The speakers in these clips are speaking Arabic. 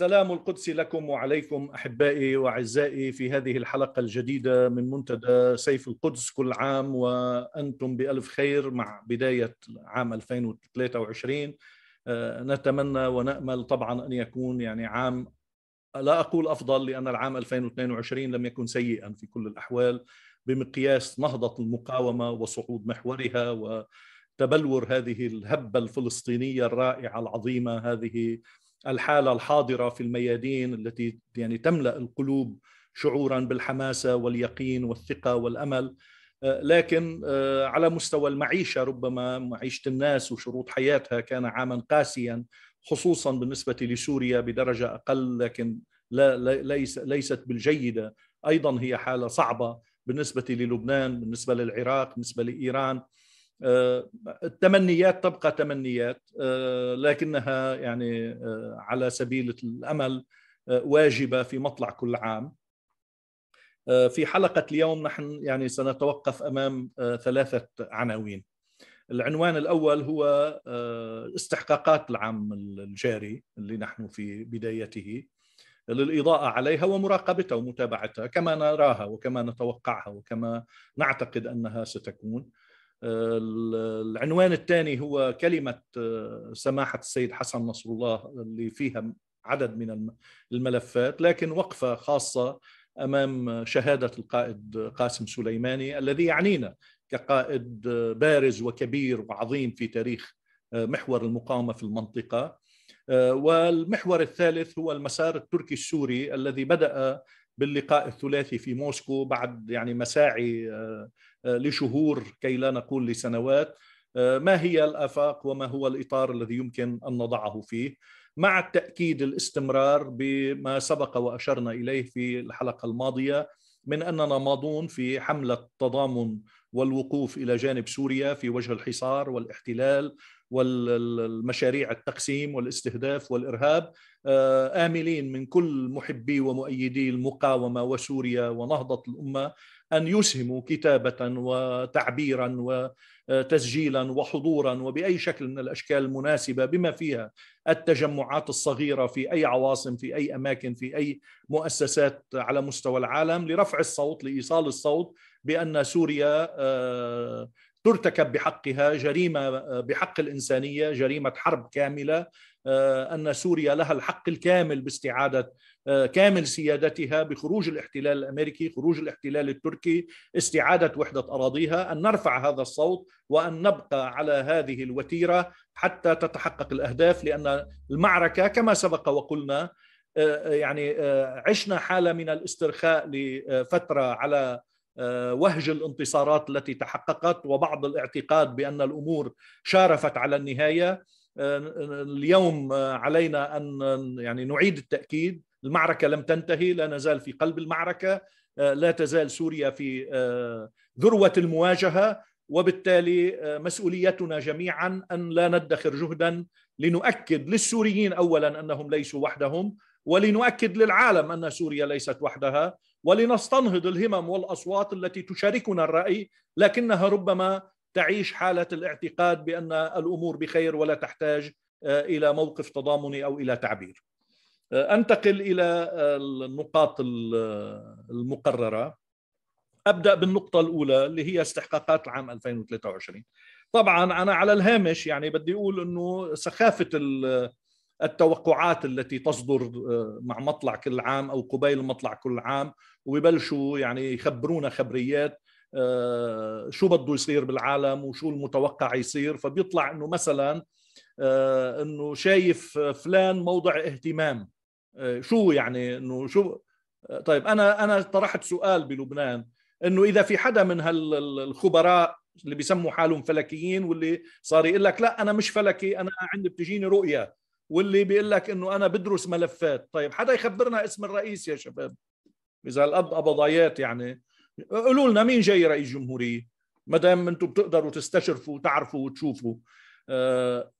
سلام القدس لكم وعليكم احبائي واعزائي في هذه الحلقه الجديده من منتدى سيف القدس كل عام وانتم بالف خير مع بدايه عام 2023 آه، نتمنى ونامل طبعا ان يكون يعني عام لا اقول افضل لان العام 2022 لم يكن سيئا في كل الاحوال بمقياس نهضه المقاومه وصعود محورها و تبلور هذه الهبه الفلسطينيه الرائعه العظيمه هذه الحاله الحاضره في الميادين التي يعني تملا القلوب شعورا بالحماسه واليقين والثقه والامل آه، لكن آه، على مستوى المعيشه ربما معيشه الناس وشروط حياتها كان عاما قاسيا خصوصا بالنسبه لسوريا بدرجه اقل لكن لا ليس ليست بالجيده ايضا هي حاله صعبه بالنسبه للبنان بالنسبه للعراق بالنسبه لايران آه، التمنيات تبقى تمنيات آه، لكنها يعني آه، على سبيل الامل واجبه في مطلع كل عام في حلقه اليوم نحن يعني سنتوقف امام ثلاثه عناوين العنوان الاول هو استحقاقات العام الجاري اللي نحن في بدايته للإضاءة عليها ومراقبتها ومتابعتها كما نراها وكما نتوقعها وكما نعتقد أنها ستكون آه، العنوان الثاني هو كلمة آه، سماحة السيد حسن نصر الله اللي فيها عدد من الملفات لكن وقفة خاصة أمام شهادة القائد قاسم سليماني الذي يعنينا كقائد آه، بارز وكبير وعظيم في تاريخ محور المقاومة في المنطقة والمحور الثالث هو المسار التركي السوري الذي بدأ باللقاء الثلاثي في موسكو بعد يعني مساعي آه، لشهور كي لا نقول لسنوات آه، ما هي الافاق وما هو الاطار الذي يمكن ان نضعه فيه مع التاكيد الاستمرار بما سبق واشرنا اليه في الحلقه الماضيه من اننا ماضون في حمله تضامن والوقوف الى جانب سوريا في وجه الحصار والاحتلال والمشاريع التقسيم والاستهداف والارهاب آه، املين من كل محبي ومؤيدي المقاومه وسوريا ونهضه الامه ان يسهموا كتابه وتعبيرا وتسجيلا وحضورا وباي شكل من الاشكال المناسبه بما فيها التجمعات الصغيره في اي عواصم في اي اماكن في اي مؤسسات على مستوى العالم لرفع الصوت لايصال الصوت بان سوريا آه، ترتكب بحقها جريمه آه، بحق الانسانيه جريمه حرب كامله آه، ان سوريا لها الحق الكامل باستعاده آه، كامل سيادتها بخروج الاحتلال الامريكي، خروج الاحتلال التركي، استعاده وحده اراضيها، ان نرفع هذا الصوت وان نبقى على هذه الوتيره حتى تتحقق الاهداف لان المعركه كما سبق وقلنا آه، يعني عشنا حاله من الاسترخاء لفتره على وهج الانتصارات التي تحققت وبعض الاعتقاد بان الامور شارفت على النهايه آه، اليوم آه، علينا ان آه، يعني نعيد التاكيد المعركه لم تنتهي لا نزال في قلب المعركه لا تزال سوريا في ذروه المواجهه وبالتالي مسؤوليتنا جميعا ان لا ندخر جهدا لنؤكد للسوريين اولا انهم ليسوا وحدهم ولنؤكد للعالم ان سوريا ليست وحدها ولنستنهض الهمم والاصوات التي تشاركنا الراي لكنها ربما تعيش حاله الاعتقاد بان الامور بخير ولا تحتاج آه، الى موقف تضامني او الى تعبير. آه، انتقل الى آه، النقاط المقرره ابدا بالنقطه الاولى اللي هي استحقاقات العام 2023. طبعا انا على الهامش يعني بدي اقول انه سخافه التوقعات التي تصدر مع مطلع كل عام او قبيل مطلع كل عام ويبلشوا يعني يخبرونا خبريات آه، شو بده يصير بالعالم وشو المتوقع يصير فبيطلع انه مثلا آه، انه شايف فلان موضع اهتمام آه، شو يعني انه شو طيب انا انا طرحت سؤال بلبنان انه اذا في حدا من هالخبراء اللي بيسموا حالهم فلكيين واللي صار يقول لك لا انا مش فلكي انا عندي بتجيني رؤيه واللي بيقول لك انه انا بدرس ملفات طيب حدا يخبرنا اسم الرئيس يا شباب اذا الاب ابضايات يعني قولوا لنا مين جاي رئيس جمهوريه ما دام انتم بتقدروا تستشرفوا وتعرفوا وتشوفوا آه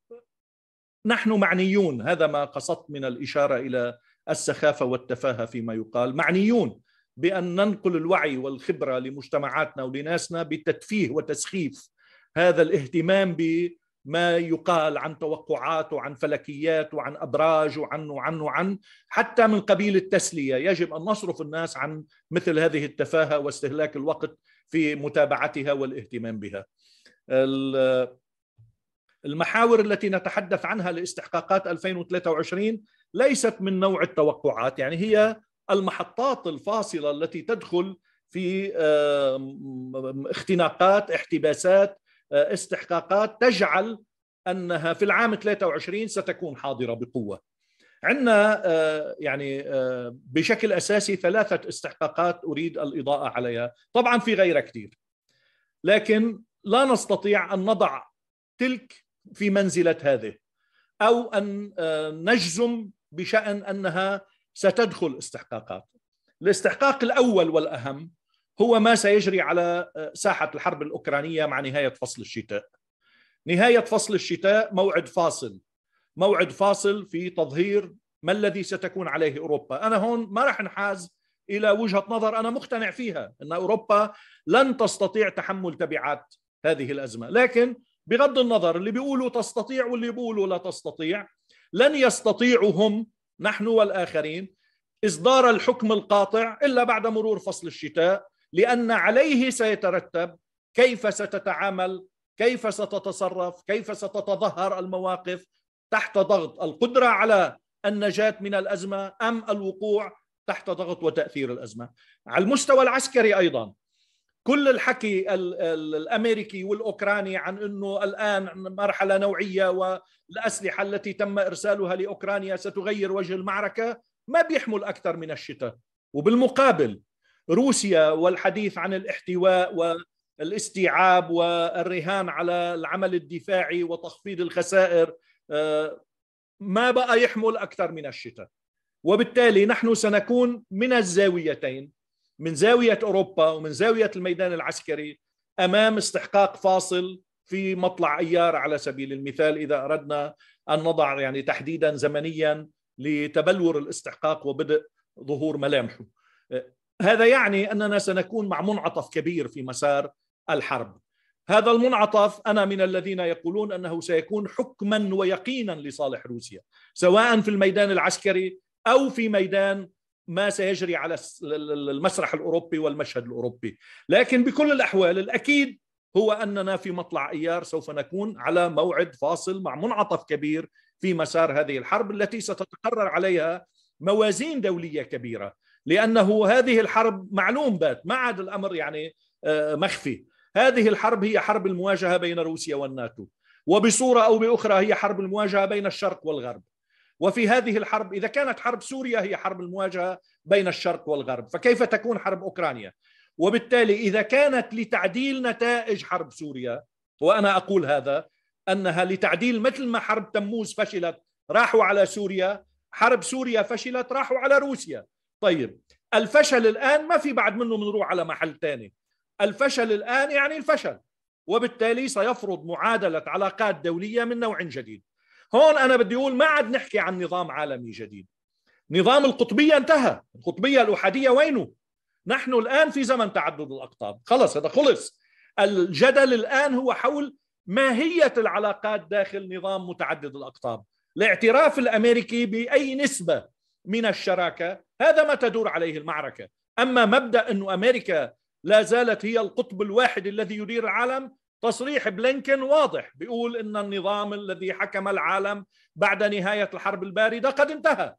نحن معنيون هذا ما قصدت من الاشاره الى السخافه والتفاهه فيما يقال معنيون بان ننقل الوعي والخبره لمجتمعاتنا ولناسنا بتدفيه وتسخيف هذا الاهتمام ب ما يقال عن توقعات وعن فلكيات وعن ابراج وعن وعن وعن حتى من قبيل التسلية يجب أن نصرف الناس عن مثل هذه التفاهة واستهلاك الوقت في متابعتها والاهتمام بها المحاور التي نتحدث عنها لاستحقاقات 2023 ليست من نوع التوقعات يعني هي المحطات الفاصلة التي تدخل في آه، اختناقات احتباسات آه، استحقاقات تجعل انها في العام 23 ستكون حاضره بقوه. عندنا آه، يعني آه، بشكل اساسي ثلاثه استحقاقات اريد الاضاءه عليها، طبعا في غيرها كثير. لكن لا نستطيع ان نضع تلك في منزله هذه او ان نجزم بشان انها ستدخل استحقاقات. الاستحقاق الاول والاهم هو ما سيجري على آه، ساحة الحرب الأوكرانية مع نهاية فصل الشتاء نهاية فصل الشتاء موعد فاصل موعد فاصل في تظهير ما الذي ستكون عليه أوروبا أنا هون ما رح نحاز إلى وجهة نظر أنا مقتنع فيها أن أوروبا لن تستطيع تحمل تبعات هذه الأزمة لكن بغض النظر اللي بيقولوا تستطيع واللي بيقولوا لا تستطيع لن يستطيعوا هم نحن والآخرين إصدار الحكم القاطع إلا بعد مرور فصل الشتاء لان عليه سيترتب كيف ستتعامل كيف ستتصرف كيف ستتظهر المواقف تحت ضغط القدره على النجاه من الازمه ام الوقوع تحت ضغط وتاثير الازمه على المستوى العسكري ايضا كل الحكي الامريكي والاوكراني عن انه الان مرحله نوعيه والاسلحه التي تم ارسالها لاوكرانيا ستغير وجه المعركه ما بيحمل اكثر من الشتاء وبالمقابل روسيا والحديث عن الاحتواء والاستيعاب والرهان على العمل الدفاعي وتخفيض الخسائر آه، ما بقى يحمل اكثر من الشتاء وبالتالي نحن سنكون من الزاويتين من زاويه اوروبا ومن زاويه الميدان العسكري امام استحقاق فاصل في مطلع ايار على سبيل المثال اذا اردنا ان نضع يعني تحديدا زمنيا لتبلور الاستحقاق وبدء ظهور ملامحه هذا يعني اننا سنكون مع منعطف كبير في مسار الحرب هذا المنعطف انا من الذين يقولون انه سيكون حكما ويقينا لصالح روسيا سواء في الميدان العسكري او في ميدان ما سيجري على المسرح الاوروبي والمشهد الاوروبي لكن بكل الاحوال الاكيد هو اننا في مطلع ايار سوف نكون على موعد فاصل مع منعطف كبير في مسار هذه الحرب التي ستتقرر عليها موازين دوليه كبيره لانه هذه الحرب معلوم بات ما عاد الامر يعني آه، مخفي هذه الحرب هي حرب المواجهه بين روسيا والناتو وبصوره او باخرى هي حرب المواجهه بين الشرق والغرب وفي هذه الحرب اذا كانت حرب سوريا هي حرب المواجهه بين الشرق والغرب فكيف تكون حرب اوكرانيا وبالتالي اذا كانت لتعديل نتائج حرب سوريا وانا اقول هذا انها لتعديل مثل ما حرب تموز فشلت راحوا على سوريا حرب سوريا فشلت راحوا على روسيا طيب الفشل الآن ما في بعد منه بنروح على محل ثاني الفشل الآن يعني الفشل وبالتالي سيفرض معادلة علاقات دولية من نوع جديد هون أنا بدي أقول ما عاد نحكي عن نظام عالمي جديد نظام القطبية انتهى القطبية الأحادية وينه؟ نحن الآن في زمن تعدد الأقطاب خلص هذا خلص الجدل الآن هو حول ماهية العلاقات داخل نظام متعدد الأقطاب الاعتراف الأمريكي بأي نسبة من الشراكة هذا ما تدور عليه المعركة أما مبدأ أن أمريكا لا زالت هي القطب الواحد الذي يدير العالم تصريح بلينكن واضح بيقول أن النظام الذي حكم العالم بعد نهاية الحرب الباردة قد انتهى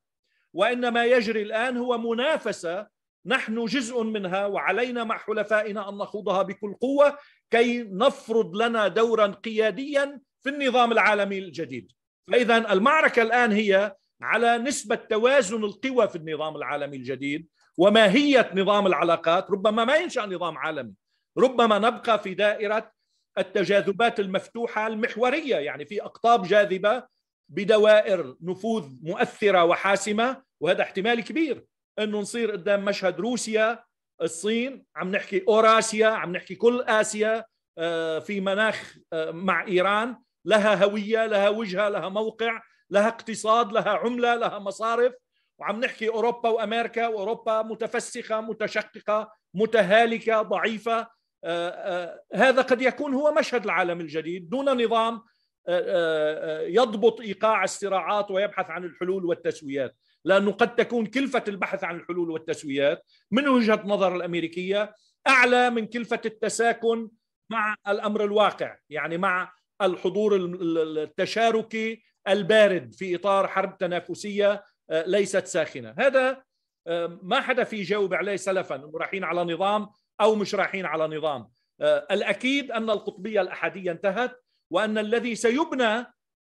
وإن ما يجري الآن هو منافسة نحن جزء منها وعلينا مع حلفائنا أن نخوضها بكل قوة كي نفرض لنا دورا قياديا في النظام العالمي الجديد فإذا المعركة الآن هي على نسبة توازن القوى في النظام العالمي الجديد وماهية نظام العلاقات ربما ما ينشأ نظام عالمي ربما نبقى في دائرة التجاذبات المفتوحة المحورية يعني في أقطاب جاذبة بدوائر نفوذ مؤثرة وحاسمة وهذا احتمال كبير أنه نصير قدام مشهد روسيا الصين عم نحكي أوراسيا عم نحكي كل آسيا آه، في مناخ آه، مع إيران لها هوية لها وجهة لها موقع لها اقتصاد لها عمله لها مصارف وعم نحكي اوروبا وامريكا واوروبا متفسخه متشققه متهالكه ضعيفه آه، آه، هذا قد يكون هو مشهد العالم الجديد دون نظام آه، يضبط ايقاع الصراعات ويبحث عن الحلول والتسويات لانه قد تكون كلفه البحث عن الحلول والتسويات من وجهه نظر الامريكيه اعلى من كلفه التساكن مع الامر الواقع يعني مع الحضور التشاركي البارد في اطار حرب تنافسيه آه، ليست ساخنه هذا آه، ما حدا في يجاوب عليه سلفا رايحين على نظام او مش رايحين على نظام آه، الاكيد ان القطبيه الاحاديه انتهت وان الذي سيبنى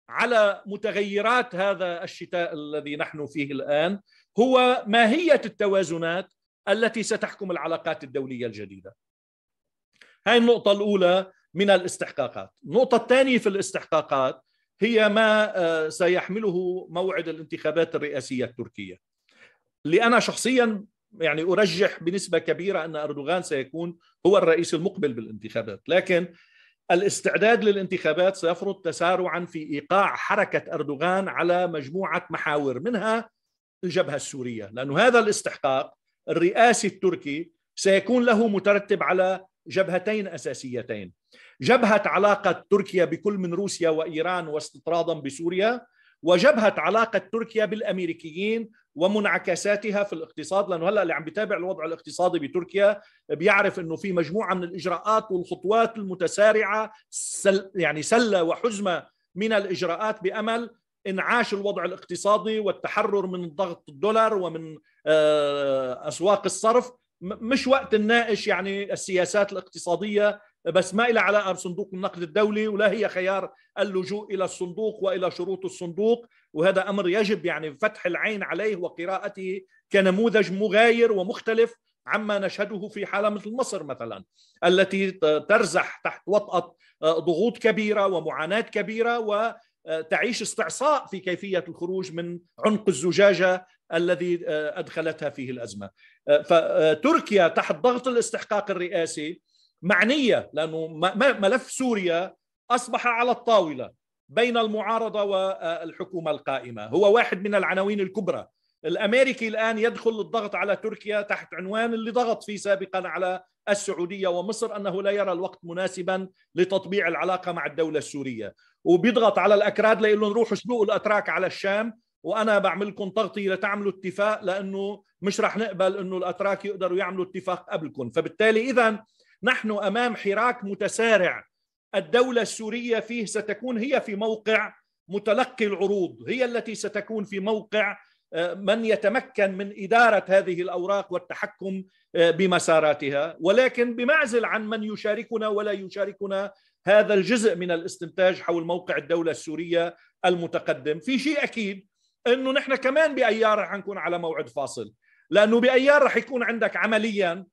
على متغيرات هذا الشتاء الذي نحن فيه الان هو ماهيه التوازنات التي ستحكم العلاقات الدوليه الجديده. هذه النقطه الاولى من الاستحقاقات، النقطه الثانيه في الاستحقاقات هي ما آه، سيحمله موعد الانتخابات الرئاسية التركية لأنا شخصيا يعني أرجح بنسبة كبيرة أن أردوغان سيكون هو الرئيس المقبل بالانتخابات لكن الاستعداد للانتخابات سيفرض تسارعا في ايقاع حركه اردوغان على مجموعه محاور منها الجبهه السوريه، لانه هذا الاستحقاق الرئاسي التركي سيكون له مترتب على جبهتين اساسيتين. جبهة علاقة تركيا بكل من روسيا وإيران واستطرادا بسوريا وجبهة علاقة تركيا بالأمريكيين ومنعكساتها في الاقتصاد لأنه هلأ اللي عم بتابع الوضع الاقتصادي بتركيا بيعرف أنه في مجموعة من الإجراءات والخطوات المتسارعة سل يعني سلة وحزمة من الإجراءات بأمل انعاش الوضع الاقتصادي والتحرر من ضغط الدولار ومن آه، أسواق الصرف مش وقت نناقش يعني السياسات الاقتصادية بس ما لها علاقه بصندوق النقد الدولي ولا هي خيار اللجوء الى الصندوق والى شروط الصندوق وهذا امر يجب يعني فتح العين عليه وقراءته كنموذج مغاير ومختلف عما نشهده في حاله مثل مصر مثلا التي ترزح تحت وطأة آه، ضغوط كبيره ومعاناه كبيره وتعيش استعصاء في كيفيه الخروج من عنق الزجاجه الذي آه، ادخلتها فيه الازمه آه، فتركيا تحت ضغط الاستحقاق الرئاسي معنيه لانه ملف سوريا اصبح على الطاوله بين المعارضه والحكومه القائمه، هو واحد من العناوين الكبرى. الامريكي الان يدخل للضغط على تركيا تحت عنوان اللي ضغط فيه سابقا على السعوديه ومصر انه لا يرى الوقت مناسبا لتطبيع العلاقه مع الدوله السوريه، وبيضغط على الاكراد ليقول لهم روحوا سلقوا الاتراك على الشام وانا بعمل لكم تغطيه لتعملوا اتفاق لانه مش رح نقبل انه الاتراك يقدروا يعملوا اتفاق قبلكم، فبالتالي اذا نحن امام حراك متسارع الدوله السوريه فيه ستكون هي في موقع متلقي العروض هي التي ستكون في موقع آه، من يتمكن من اداره هذه الاوراق والتحكم آه، بمساراتها ولكن بمعزل عن من يشاركنا ولا يشاركنا هذا الجزء من الاستنتاج حول موقع الدوله السوريه المتقدم في شيء اكيد انه نحن كمان بايار رح نكون على موعد فاصل لانه بايار رح يكون عندك عمليا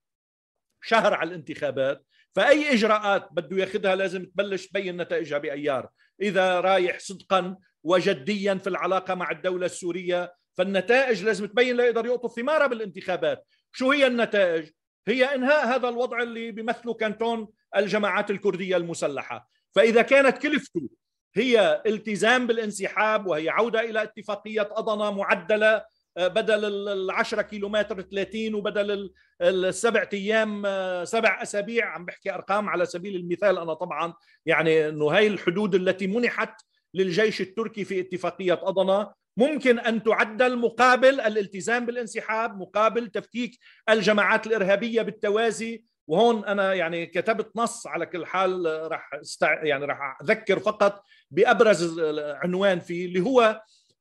شهر على الانتخابات فاي اجراءات بده ياخذها لازم تبلش تبين نتائجها بايار اذا رايح صدقا وجديا في العلاقه مع الدوله السوريه فالنتائج لازم تبين ليقدر يقطف ثمارها بالانتخابات شو هي النتائج هي انهاء هذا الوضع اللي بيمثله كانتون الجماعات الكرديه المسلحه فاذا كانت كلفته هي التزام بالانسحاب وهي عوده الى اتفاقيه أضنة معدله آه، بدل ال 10 كيلومتر 30 وبدل السبع ايام آه، سبع اسابيع عم بحكي ارقام على سبيل المثال انا طبعا يعني انه هي الحدود التي منحت للجيش التركي في اتفاقيه اضنا ممكن ان تعدل مقابل الالتزام بالانسحاب مقابل تفكيك الجماعات الارهابيه بالتوازي وهون انا يعني كتبت نص على كل حال آه، راح استع... يعني راح اذكر فقط بابرز عنوان فيه اللي هو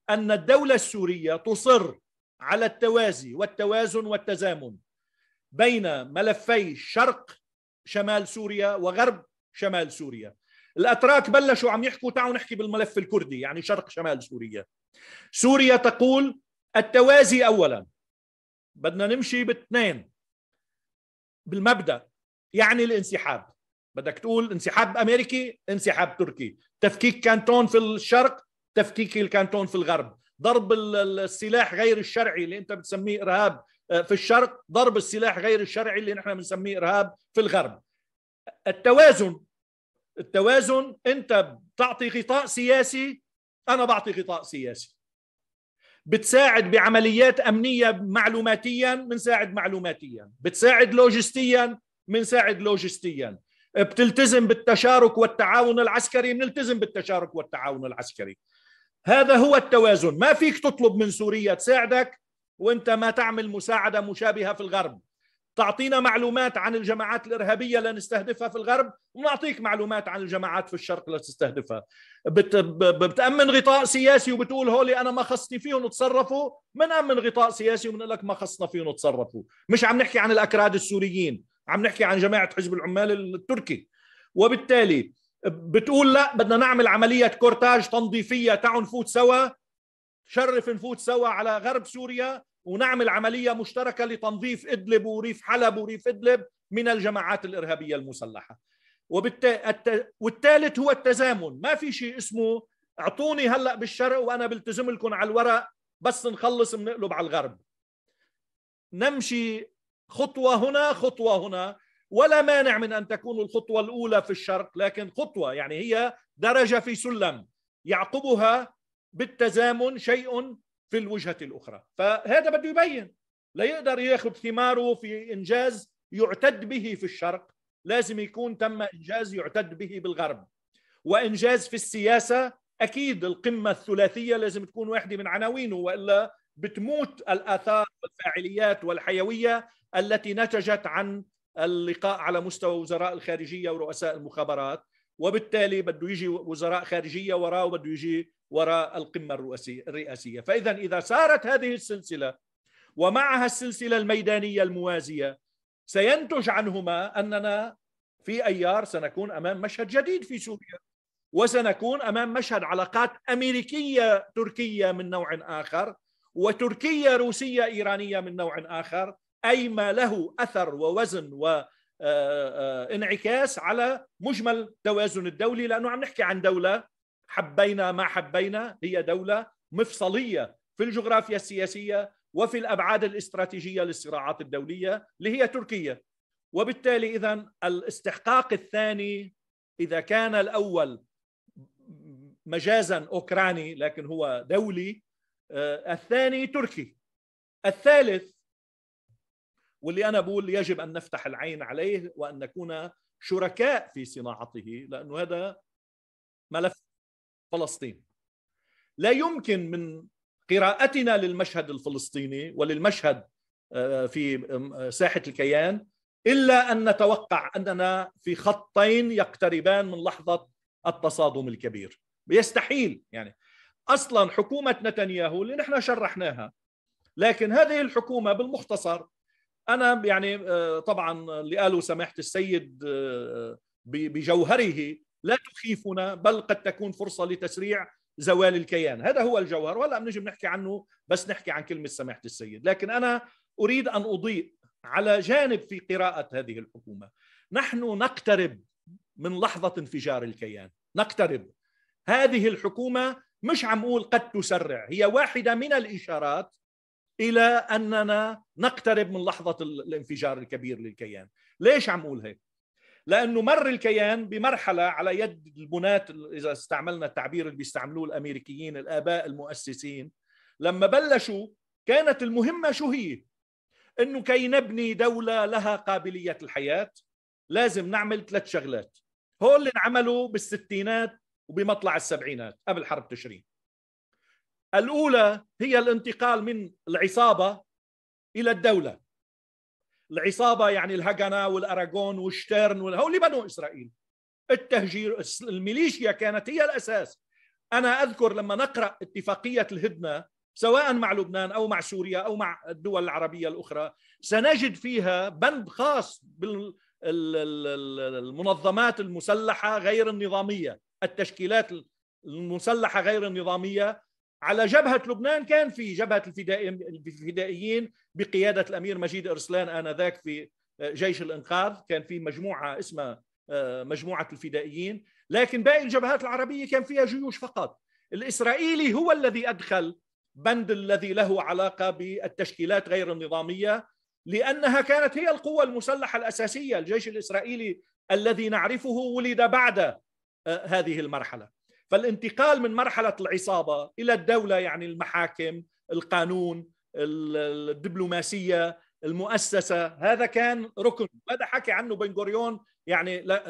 أن الدولة السورية تصر على التوازي والتوازن والتزامن بين ملفي شرق شمال سوريا وغرب شمال سوريا الأتراك بلشوا عم يحكوا تعالوا نحكي بالملف الكردي يعني شرق شمال سوريا سوريا تقول التوازي أولا بدنا نمشي باثنين بالمبدأ يعني الانسحاب بدك تقول انسحاب امريكي انسحاب تركي تفكيك كانتون في الشرق تفكيك الكانتون في الغرب ضرب السلاح غير الشرعي اللي انت بتسميه ارهاب آه، في الشرق ضرب السلاح غير الشرعي اللي نحن بنسميه ارهاب في الغرب التوازن التوازن انت بتعطي غطاء سياسي انا بعطي غطاء سياسي بتساعد بعمليات امنيه معلوماتيا بنساعد معلوماتيا بتساعد لوجستيا بنساعد لوجستيا بتلتزم بالتشارك والتعاون العسكري بنلتزم بالتشارك والتعاون العسكري هذا هو التوازن ما فيك تطلب من سوريا تساعدك وانت ما تعمل مساعدة مشابهة في الغرب تعطينا معلومات عن الجماعات الإرهابية لنستهدفها في الغرب ونعطيك معلومات عن الجماعات في الشرق لتستهدفها بتأمن غطاء سياسي وبتقول هولي أنا ما خصني فيهم تصرفوا أمن غطاء سياسي وبنقول لك ما خصنا فيهم تصرفوا مش عم نحكي عن الأكراد السوريين عم نحكي عن جماعة حزب العمال التركي وبالتالي بتقول لا بدنا نعمل عملية كورتاج تنظيفية تعالوا نفوت سوا شرف نفوت سوا على غرب سوريا ونعمل عملية مشتركة لتنظيف إدلب وريف حلب وريف إدلب من الجماعات الإرهابية المسلحة والثالث هو التزامن ما في شيء اسمه اعطوني هلأ بالشرق وأنا بلتزم لكم على الورق بس نخلص بنقلب على الغرب نمشي خطوة هنا خطوة هنا ولا مانع من ان تكون الخطوه الاولى في الشرق لكن خطوه يعني هي درجه في سلم يعقبها بالتزامن شيء في الوجهه الاخرى فهذا بده يبين لا يقدر ياخذ ثماره في انجاز يعتد به في الشرق لازم يكون تم انجاز يعتد به بالغرب وانجاز في السياسه اكيد القمه الثلاثيه لازم تكون واحده من عناوينه والا بتموت الاثار والفاعليات والحيويه التي نتجت عن اللقاء على مستوى وزراء الخارجيه ورؤساء المخابرات وبالتالي بده يجي وزراء خارجيه وراه وبده يجي وراء القمه الرئاسيه فاذا اذا سارت هذه السلسله ومعها السلسله الميدانيه الموازيه سينتج عنهما اننا في ايار سنكون امام مشهد جديد في سوريا وسنكون امام مشهد علاقات امريكيه تركيه من نوع اخر وتركيه روسيه ايرانيه من نوع اخر أي ما له أثر ووزن وانعكاس آه، آه، على مجمل توازن الدولي لأنه عم نحكي عن دولة حبينا ما حبينا هي دولة مفصلية في الجغرافيا السياسية وفي الأبعاد الاستراتيجية للصراعات الدولية اللي هي تركيا وبالتالي إذا الاستحقاق الثاني إذا كان الأول مجازا أوكراني لكن هو دولي آه، الثاني تركي الثالث واللي انا بقول يجب ان نفتح العين عليه وان نكون شركاء في صناعته لانه هذا ملف فلسطين لا يمكن من قراءتنا للمشهد الفلسطيني وللمشهد آه، في آه، ساحه الكيان الا ان نتوقع اننا في خطين يقتربان من لحظه التصادم الكبير يستحيل يعني اصلا حكومه نتنياهو اللي نحن شرحناها لكن هذه الحكومه بالمختصر انا يعني آه، طبعا اللي قالوا سماحه السيد آه، بجوهره لا تخيفنا بل قد تكون فرصه لتسريع زوال الكيان هذا هو الجوهر ولا بنجم نحكي عنه بس نحكي عن كلمه سماحه السيد لكن انا اريد ان اضيء على جانب في قراءه هذه الحكومه نحن نقترب من لحظه انفجار الكيان نقترب هذه الحكومه مش عم اقول قد تسرع هي واحده من الاشارات الى اننا نقترب من لحظه الانفجار الكبير للكيان ليش عم اقول هيك لانه مر الكيان بمرحله على يد البناة اذا استعملنا التعبير اللي بيستعملوه الامريكيين الاباء المؤسسين لما بلشوا كانت المهمه شو هي انه كي نبني دوله لها قابليه الحياه لازم نعمل ثلاث شغلات هول اللي انعملوا بالستينات وبمطلع السبعينات قبل حرب تشرين الاولى هي الانتقال من العصابه الى الدوله العصابه يعني الهجنه والأراغون والشتيرن هؤلاء بنو اسرائيل التهجير الميليشيا كانت هي الاساس انا اذكر لما نقرا اتفاقيه الهدنه سواء مع لبنان او مع سوريا او مع الدول العربيه الاخرى سنجد فيها بند خاص بالمنظمات المسلحه غير النظاميه التشكيلات المسلحه غير النظاميه على جبهة لبنان كان في جبهة الفدائيين بقيادة الأمير مجيد إرسلان آنذاك في آه، جيش الإنقاذ كان في مجموعة اسمها آه، مجموعة الفدائيين لكن باقي الجبهات العربية كان فيها جيوش فقط الإسرائيلي هو الذي أدخل بند الذي له علاقة بالتشكيلات غير النظامية لأنها كانت هي القوة المسلحة الأساسية الجيش الإسرائيلي الذي نعرفه ولد بعد آه، هذه المرحلة فالانتقال من مرحله العصابه الى الدوله يعني المحاكم القانون الدبلوماسيه المؤسسه هذا كان ركن هذا حكي عنه بن غوريون يعني لا,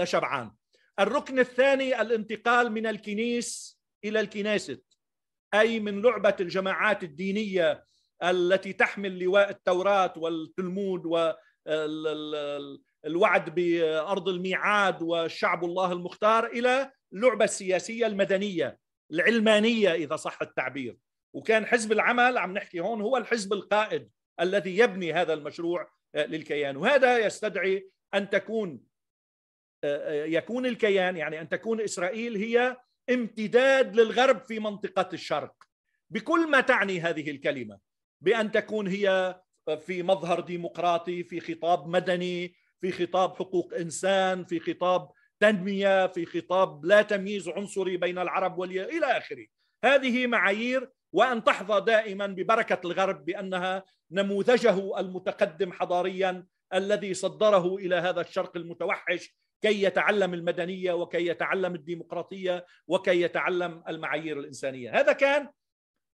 آه، شبعان الركن الثاني الانتقال من الكنيس الى الكنيست اي من لعبه الجماعات الدينيه التي تحمل لواء التوراه والتلمود والوعد بارض الميعاد وشعب الله المختار الى اللعبه السياسيه المدنيه العلمانيه اذا صح التعبير وكان حزب العمل عم نحكي هون هو الحزب القائد الذي يبني هذا المشروع آه، للكيان وهذا يستدعي ان تكون آه، آه، يكون الكيان يعني ان تكون اسرائيل هي امتداد للغرب في منطقه الشرق بكل ما تعني هذه الكلمه بان تكون هي في مظهر ديمقراطي في خطاب مدني في خطاب حقوق انسان في خطاب تنمية في خطاب لا تمييز عنصري بين العرب والي إلى آخره هذه معايير وأن تحظى دائما ببركة الغرب بأنها نموذجه المتقدم حضاريا الذي صدره إلى هذا الشرق المتوحش كي يتعلم المدنية وكي يتعلم الديمقراطية وكي يتعلم المعايير الإنسانية هذا كان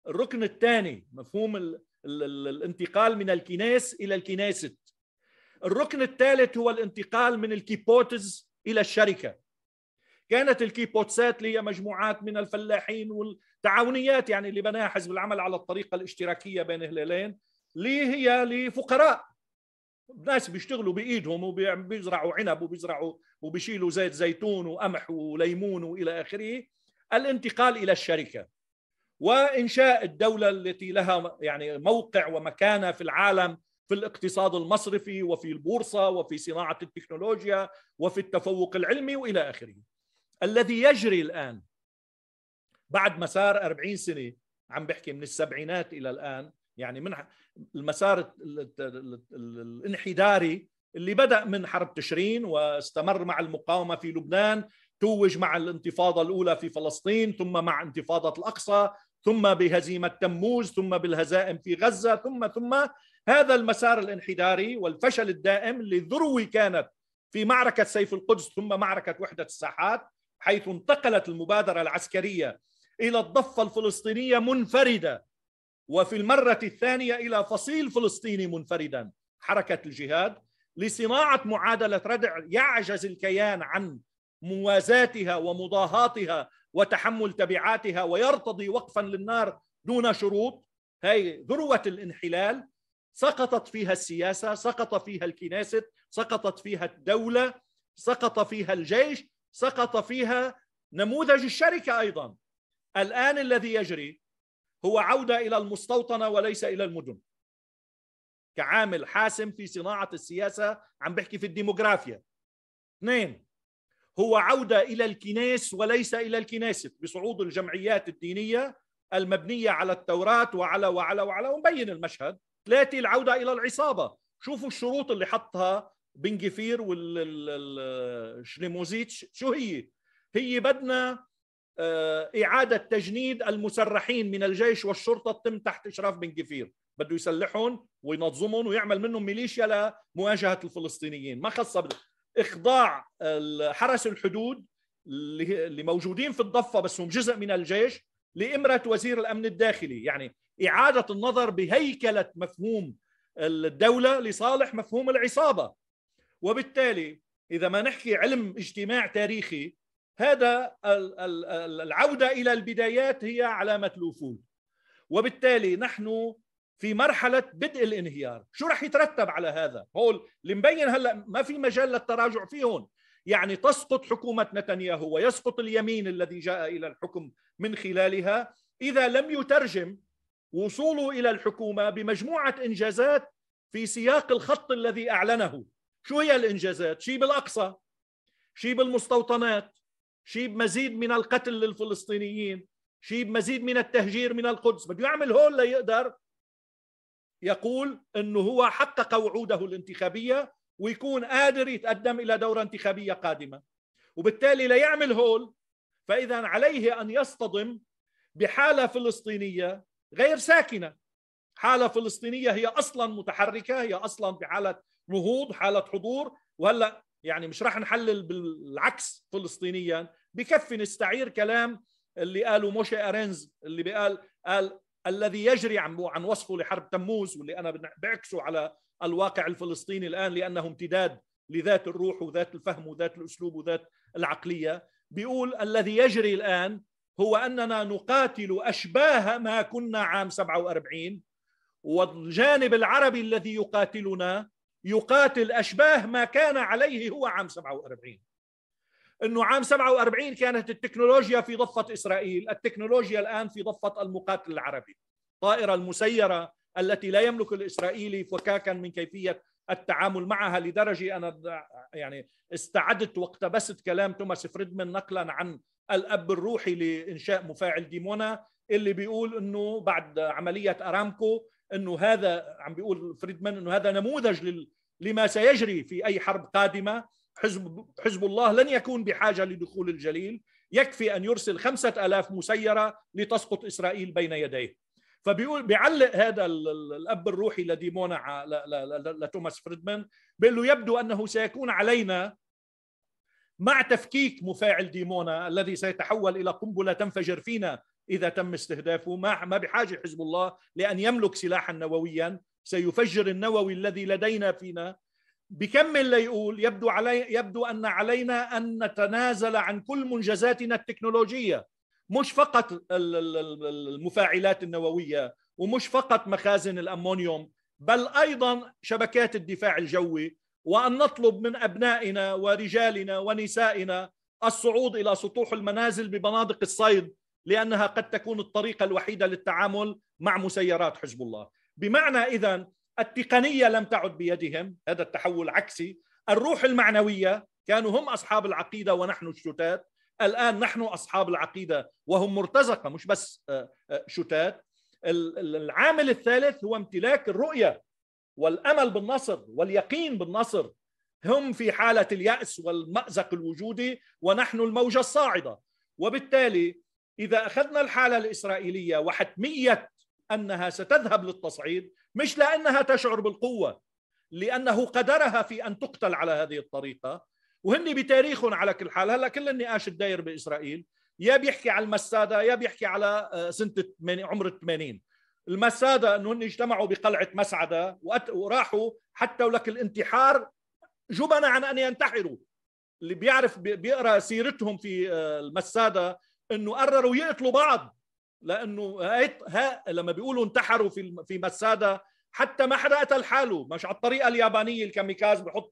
الركن الثاني مفهوم ال ال ال الانتقال من الكناس إلى الكنيست الركن الثالث هو الانتقال من الكيبوتز إلى الشركة كانت الكيبوتسات اللي هي مجموعات من الفلاحين والتعاونيات يعني اللي بناها حزب العمل على الطريقة الاشتراكية بين هلالين اللي هي لفقراء ناس بيشتغلوا بايدهم وبيزرعوا عنب وبيزرعوا وبيشيلوا زيت زيتون وقمح وليمون والى اخره الانتقال الى الشركه وانشاء الدوله التي لها يعني موقع ومكانه في العالم في الاقتصاد المصرفي وفي البورصه وفي صناعه التكنولوجيا وفي التفوق العلمي والى اخره. الذي يجري الان بعد مسار 40 سنه عم بحكي من السبعينات الى الان يعني من المسار الانحداري اللي بدا من حرب تشرين واستمر مع المقاومه في لبنان توج مع الانتفاضه الاولى في فلسطين ثم مع انتفاضه الاقصى ثم بهزيمه تموز ثم بالهزائم في غزه ثم ثم هذا المسار الانحداري والفشل الدائم اللي ذروي كانت في معركة سيف القدس ثم معركة وحدة الساحات حيث انتقلت المبادرة العسكرية إلى الضفة الفلسطينية منفردة وفي المرة الثانية إلى فصيل فلسطيني منفردا حركة الجهاد لصناعة معادلة ردع يعجز الكيان عن موازاتها ومضاهاتها وتحمل تبعاتها ويرتضي وقفا للنار دون شروط هي ذروة الانحلال سقطت فيها السياسه سقط فيها الكنيست سقطت فيها الدوله سقط فيها الجيش سقط فيها نموذج الشركه ايضا الان الذي يجري هو عوده الى المستوطنه وليس الى المدن كعامل حاسم في صناعه السياسه عم بحكي في الديموغرافيا اثنين هو عوده الى الكنيس وليس الى الكنيست بصعود الجمعيات الدينيه المبنيه على التوراه وعلى وعلى وعلى ومبين المشهد ثلاثة العودة إلى العصابة شوفوا الشروط اللي حطها بنجفير والشنيموزيتش شو هي هي بدنا آه، إعادة تجنيد المسرحين من الجيش والشرطة تتم تحت إشراف بنجفير بده يسلحهم وينظمهم ويعمل منهم ميليشيا لمواجهة الفلسطينيين ما خاصة إخضاع حرس الحدود اللي موجودين في الضفة بس هم جزء من الجيش لإمرة وزير الأمن الداخلي يعني إعادة النظر بهيكلة مفهوم الدولة لصالح مفهوم العصابة وبالتالي إذا ما نحكي علم اجتماع تاريخي هذا العودة إلى البدايات هي علامة الوفود وبالتالي نحن في مرحلة بدء الانهيار شو رح يترتب على هذا؟ هول اللي مبين هلأ ما في مجال للتراجع فيهم يعني تسقط حكومة نتنياهو ويسقط اليمين الذي جاء إلى الحكم من خلالها إذا لم يترجم وصوله إلى الحكومة بمجموعة إنجازات في سياق الخط الذي أعلنه شو هي الإنجازات؟ شيء بالأقصى شيء بالمستوطنات شيء بمزيد من القتل للفلسطينيين شيء بمزيد من التهجير من القدس بده يعمل هون ليقدر يقول أنه هو حقق وعوده الانتخابية ويكون قادر يتقدم إلى دورة انتخابية قادمة وبالتالي ليعمل هول فإذا عليه أن يصطدم بحالة فلسطينية غير ساكنه حاله فلسطينيه هي اصلا متحركه هي اصلا في حاله نهوض حاله حضور وهلا يعني مش راح نحلل بالعكس فلسطينيا بكفي نستعير كلام اللي قاله موشي ارينز اللي قال قال الذي يجري عن عن وصفه لحرب تموز واللي انا بعكسه على الواقع الفلسطيني الان لانه امتداد لذات الروح وذات الفهم وذات الاسلوب وذات العقليه بيقول الذي يجري الان هو أننا نقاتل أشباه ما كنا عام 47 والجانب العربي الذي يقاتلنا يقاتل أشباه ما كان عليه هو عام 47 أنه عام 47 كانت التكنولوجيا في ضفة إسرائيل التكنولوجيا الآن في ضفة المقاتل العربي الطائرة المسيرة التي لا يملك الإسرائيلي فكاكا من كيفية التعامل معها لدرجة أنا يعني استعدت واقتبست كلام توماس فريدمان نقلا عن الاب الروحي لانشاء مفاعل ديمونا اللي بيقول انه بعد عمليه ارامكو انه هذا عم بيقول فريدمان انه هذا نموذج لل لما سيجري في اي حرب قادمه حزب حزب الله لن يكون بحاجه لدخول الجليل يكفي ان يرسل خمسة ألاف مسيره لتسقط اسرائيل بين يديه فبيقول بيعلق هذا الاب الروحي لديمونا لتوماس فريدمان بيقول له يبدو انه سيكون علينا مع تفكيك مفاعل ديمونا الذي سيتحول الى قنبله تنفجر فينا اذا تم استهدافه ما ما بحاجه حزب الله لان يملك سلاحا نوويا سيفجر النووي الذي لدينا فينا بكمل ليقول يبدو علي يبدو ان علينا ان نتنازل عن كل منجزاتنا التكنولوجيه مش فقط المفاعلات النوويه ومش فقط مخازن الامونيوم بل ايضا شبكات الدفاع الجوي وان نطلب من ابنائنا ورجالنا ونسائنا الصعود الى سطوح المنازل ببنادق الصيد لانها قد تكون الطريقه الوحيده للتعامل مع مسيرات حزب الله. بمعنى اذا التقنيه لم تعد بيدهم، هذا التحول عكسي، الروح المعنويه كانوا هم اصحاب العقيده ونحن الشتات، الان نحن اصحاب العقيده وهم مرتزقه مش بس آه، آه، شتات. العامل الثالث هو امتلاك الرؤيه والامل بالنصر واليقين بالنصر هم في حاله الياس والمازق الوجودي ونحن الموجه الصاعده وبالتالي اذا اخذنا الحاله الاسرائيليه وحتميه انها ستذهب للتصعيد مش لانها تشعر بالقوه لانه قدرها في ان تقتل على هذه الطريقه وهن بتاريخهم على كل حال هلا كل النقاش الداير باسرائيل يا بيحكي على المساده يا بيحكي على آه، سنه عمر 80 المساده انه هن اجتمعوا بقلعه مسعده وراحوا حتى ولك الانتحار جبنا عن ان ينتحروا اللي بيعرف بيقرا سيرتهم في آه، المساده انه قرروا يقتلوا بعض لانه ها لما بيقولوا انتحروا في في مساده حتى ما حدا قتل حاله مش على الطريقه اليابانيه الكاميكاز بحط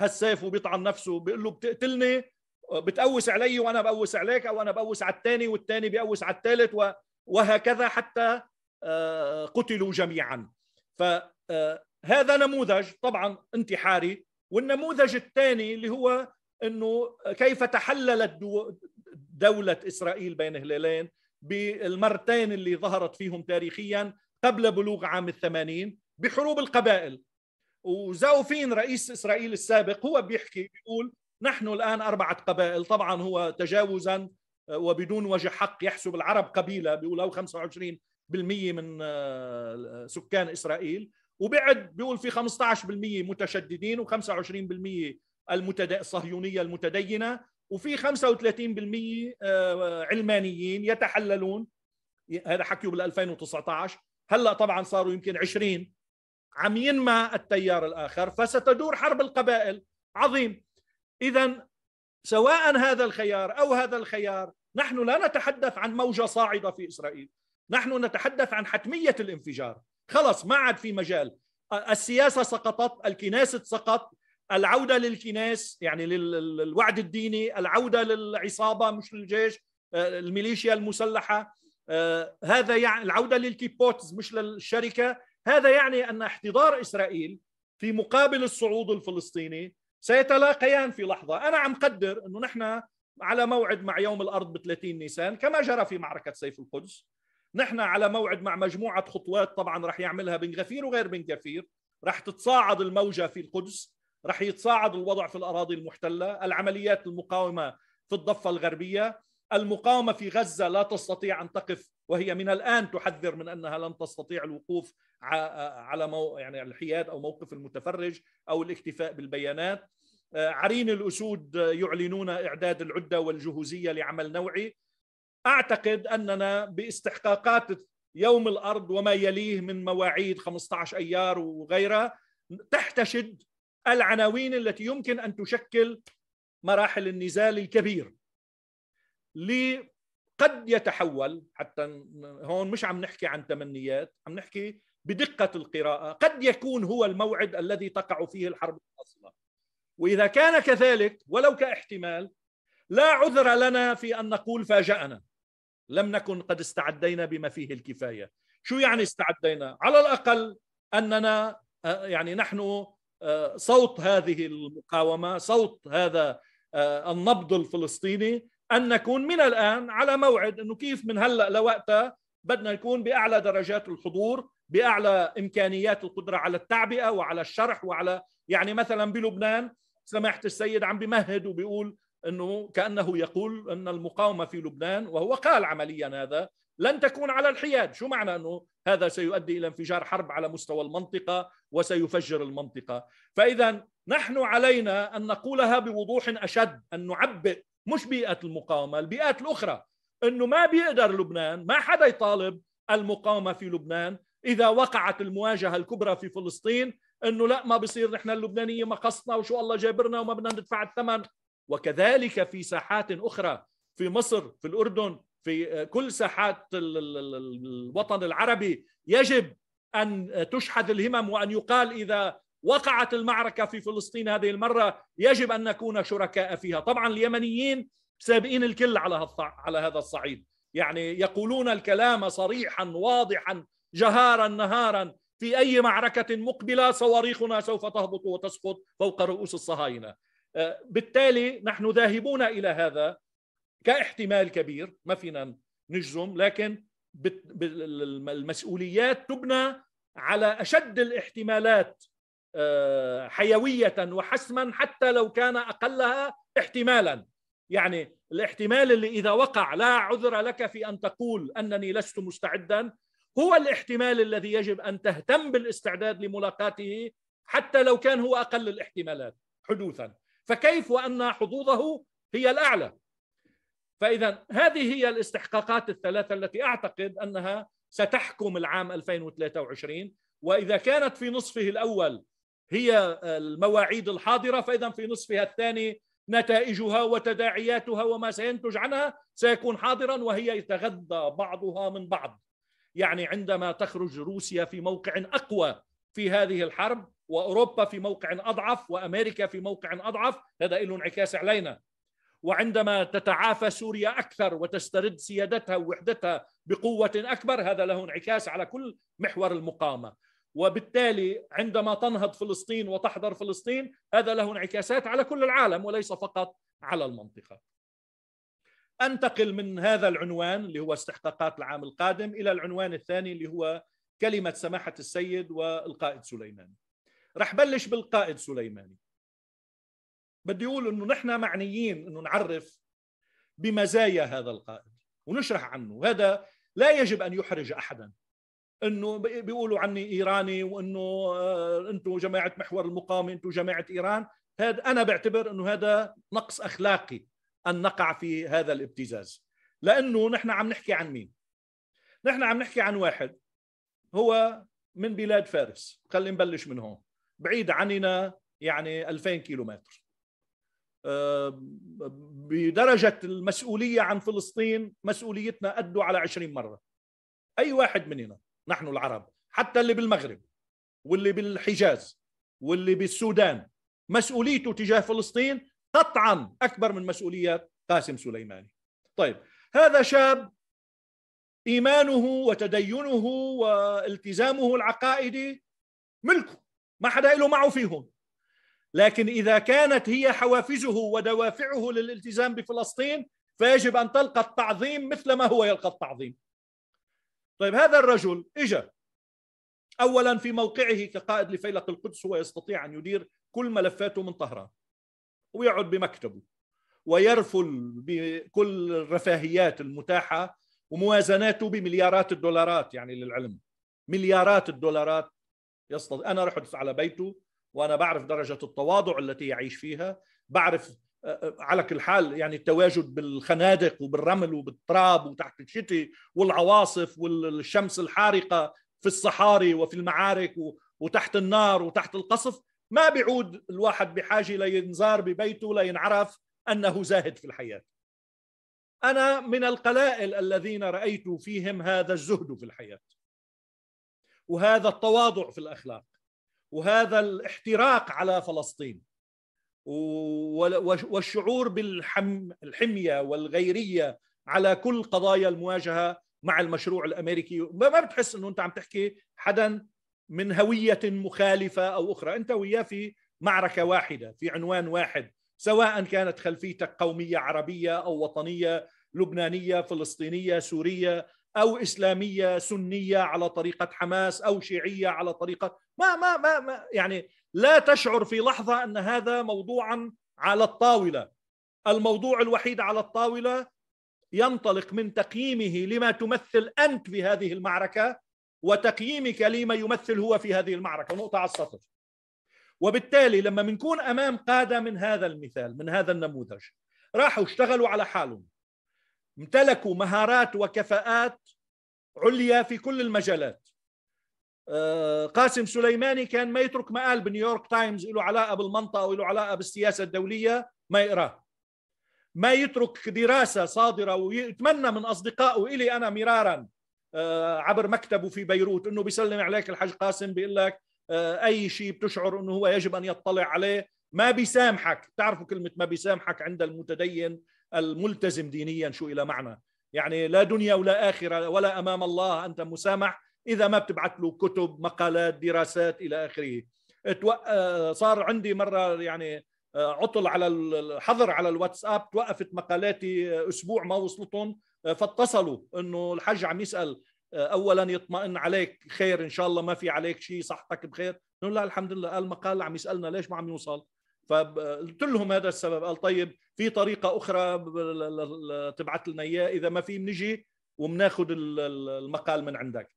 هالسيف وبيطعن نفسه بيقول له بتقتلني آه، بتقوس علي وانا بقوس عليك او انا بقوس على الثاني والثاني بقوس على الثالث وهكذا حتى قتلوا جميعا فهذا آه، نموذج طبعا انتحاري والنموذج الثاني اللي هو انه كيف تحللت دولة إسرائيل بين هلالين بالمرتين اللي ظهرت فيهم تاريخيا قبل بلوغ عام الثمانين بحروب القبائل وزاوفين رئيس إسرائيل السابق هو بيحكي بيقول نحن الآن أربعة قبائل طبعا هو تجاوزا آه، وبدون وجه حق يحسب العرب قبيلة بيقول أو 25 من آه، سكان اسرائيل وبعد بيقول في 15% متشددين و25% المتد... الصهيونيه المتدينه وفي 35% آه، علمانيين يتحللون هذا حكيه بال 2019 هلا طبعا صاروا يمكن 20 عم ينمى التيار الاخر فستدور حرب القبائل عظيم اذا سواء هذا الخيار او هذا الخيار نحن لا نتحدث عن موجه صاعده في اسرائيل نحن نتحدث عن حتمية الانفجار خلص ما عاد في مجال السياسة سقطت الكنيسة سقط العودة للكناس يعني للوعد الديني العودة للعصابة مش للجيش الميليشيا المسلحة هذا يعني العودة للكيبوتز مش للشركة هذا يعني أن احتضار إسرائيل في مقابل الصعود الفلسطيني سيتلاقيان في لحظة أنا عم قدر أنه نحن على موعد مع يوم الأرض ب 30 نيسان كما جرى في معركة سيف القدس نحن على موعد مع مجموعه خطوات طبعا رح يعملها بن غفير وغير بن غفير رح تتصاعد الموجه في القدس رح يتصاعد الوضع في الاراضي المحتله العمليات المقاومه في الضفه الغربيه المقاومه في غزه لا تستطيع ان تقف وهي من الان تحذر من انها لن تستطيع الوقوف على مو يعني الحياد او موقف المتفرج او الاكتفاء بالبيانات آه، عرين الاسود يعلنون اعداد العده والجهوزيه لعمل نوعي اعتقد اننا باستحقاقات يوم الارض وما يليه من مواعيد 15 ايار وغيرها تحتشد العناوين التي يمكن ان تشكل مراحل النزال الكبير قد يتحول حتى هون مش عم نحكي عن تمنيات عم نحكي بدقة القراءة قد يكون هو الموعد الذي تقع فيه الحرب الأصلة وإذا كان كذلك ولو كاحتمال لا عذر لنا في أن نقول فاجأنا لم نكن قد استعدينا بما فيه الكفايه شو يعني نعم. استعدينا على الاقل اننا آه، يعني نحن آه، صوت هذه المقاومه صوت هذا آه، النبض الفلسطيني ان نكون من الان على موعد انه كيف من هلا لوقتها بدنا نكون باعلى درجات الحضور باعلى امكانيات القدره على التعبئه وعلى الشرح وعلى يعني مثلا بلبنان سماحه السيد عم بمهد وبيقول انه كانه يقول ان المقاومه في لبنان وهو قال عمليا هذا لن تكون على الحياد، شو معنى انه هذا سيؤدي الى انفجار حرب على مستوى المنطقه وسيفجر المنطقه، فاذا نحن علينا ان نقولها بوضوح اشد، ان نعبئ مش بيئه المقاومه، البيئات الاخرى، انه ما بيقدر لبنان، ما حدا يطالب المقاومه في لبنان اذا وقعت المواجهه الكبرى في فلسطين انه لا ما بصير نحن اللبنانيه ما قصنا وشو الله جابرنا وما بدنا ندفع الثمن وكذلك في ساحات أخرى في مصر في الأردن في آه، كل ساحات الوطن العربي يجب أن آه، تشحذ الهمم وأن يقال إذا وقعت المعركة في فلسطين هذه المرة يجب أن نكون شركاء فيها طبعا اليمنيين سابقين الكل على على هذا الصعيد يعني يقولون الكلام صريحا واضحا جهارا نهارا في أي معركة مقبلة صواريخنا سوف تهبط وتسقط فوق رؤوس الصهاينة بالتالي نحن ذاهبون الى هذا كاحتمال كبير ما فينا نجزم لكن المسؤوليات تبنى على اشد الاحتمالات آه، حيويه وحسما حتى لو كان اقلها احتمالا يعني الاحتمال اللي اذا وقع لا عذر لك في ان تقول انني لست مستعدا هو الاحتمال الذي يجب ان تهتم بالاستعداد لملاقاته حتى لو كان هو اقل الاحتمالات حدوثا فكيف وأن حظوظه هي الأعلى فإذا هذه هي الاستحقاقات الثلاثة التي أعتقد أنها ستحكم العام 2023 وإذا كانت في نصفه الأول هي المواعيد الحاضرة فإذا في نصفها الثاني نتائجها وتداعياتها وما سينتج عنها سيكون حاضرا وهي يتغذى بعضها من بعض يعني عندما تخرج روسيا في موقع أقوى في هذه الحرب واوروبا في موقع اضعف وامريكا في موقع اضعف هذا له انعكاس علينا وعندما تتعافى سوريا اكثر وتسترد سيادتها ووحدتها بقوه اكبر هذا له انعكاس على كل محور المقاومه وبالتالي عندما تنهض فلسطين وتحضر فلسطين هذا له انعكاسات على كل العالم وليس فقط على المنطقه انتقل من هذا العنوان اللي هو استحقاقات العام القادم الى العنوان الثاني اللي هو كلمة سماحة السيد والقائد سليماني رح بلش بالقائد سليماني بدي أقول انه نحن معنيين انه نعرف بمزايا هذا القائد ونشرح عنه هذا لا يجب ان يحرج احدا انه بيقولوا عني ايراني وانه آه، انتم جماعه محور المقاومه انتم جماعه ايران هذا انا بعتبر انه هذا نقص اخلاقي ان نقع في هذا الابتزاز لانه نحن عم نحكي عن مين نحن عم نحكي عن واحد هو من بلاد فارس خلينا نبلش من هون بعيد عننا يعني 2000 كيلومتر أه، بدرجة المسؤولية عن فلسطين مسؤوليتنا أدوا على 20 مرة أي واحد مننا نحن العرب حتى اللي بالمغرب واللي بالحجاز واللي بالسودان مسؤوليته تجاه فلسطين قطعا أكبر من مسؤوليات قاسم سليماني طيب هذا شاب ايمانه وتدينه والتزامه العقائدي ملكه ما حدا له معه فيهم لكن اذا كانت هي حوافزه ودوافعه للالتزام بفلسطين فيجب ان تلقى التعظيم مثل ما هو يلقى التعظيم طيب هذا الرجل اجا اولا في موقعه كقائد لفيلق القدس هو يستطيع ان يدير كل ملفاته من طهران ويقعد بمكتبه ويرفل بكل الرفاهيات المتاحه وموازناته بمليارات الدولارات يعني للعلم مليارات الدولارات يصطد انا رحت على بيته وانا بعرف درجه التواضع التي يعيش فيها بعرف على كل حال يعني التواجد بالخنادق وبالرمل وبالتراب وتحت الشتي والعواصف والشمس الحارقه في الصحاري وفي المعارك وتحت النار وتحت القصف ما بيعود الواحد بحاجه لينزار ببيته لينعرف انه زاهد في الحياه انا من القلائل الذين رايت فيهم هذا الزهد في الحياه وهذا التواضع في الاخلاق وهذا الاحتراق على فلسطين والشعور بالحميه والغيريه على كل قضايا المواجهه مع المشروع الامريكي ما بتحس انه انت عم تحكي حدا من هويه مخالفه او اخرى انت وياه في معركه واحده في عنوان واحد سواء كانت خلفيتك قوميه عربيه او وطنيه لبنانيه فلسطينيه سوريه او اسلاميه سنيه على طريقه حماس او شيعيه على طريقه ما ما ما, ما يعني لا تشعر في لحظه ان هذا موضوعا على الطاوله الموضوع الوحيد على الطاوله ينطلق من تقييمه لما تمثل انت في هذه المعركه وتقييمك لما يمثل هو في هذه المعركه نقطه على السطر وبالتالي لما بنكون امام قاده من هذا المثال من هذا النموذج راحوا اشتغلوا على حالهم امتلكوا مهارات وكفاءات عليا في كل المجالات آه، قاسم سليماني كان ما يترك مقال بنيويورك تايمز له علاقه بالمنطقه وله علاقه بالسياسه الدوليه ما يقراه ما يترك دراسه صادره ويتمنى من اصدقائه الي انا مرارا آه، عبر مكتبه في بيروت انه بيسلم عليك الحاج قاسم بيقول لك آه، اي شيء بتشعر انه هو يجب ان يطلع عليه ما بيسامحك تعرفوا كلمه ما بيسامحك عند المتدين الملتزم دينيا شو الى معنى يعني لا دنيا ولا اخره ولا امام الله انت مسامح اذا ما بتبعت له كتب مقالات دراسات الى اخره آه، صار عندي مره يعني آه، عطل على الحظر على الواتساب توقفت مقالاتي اسبوع ما وصلتهم فاتصلوا انه الحج عم يسال اولا يطمئن عليك خير ان شاء الله ما في عليك شيء صحتك بخير نقول لا الحمد لله قال مقال عم يسالنا ليش ما عم يوصل فقلت لهم هذا السبب قال طيب في طريقه اخرى تبعث لنا اياه اذا ما في بنجي وبناخذ المقال من عندك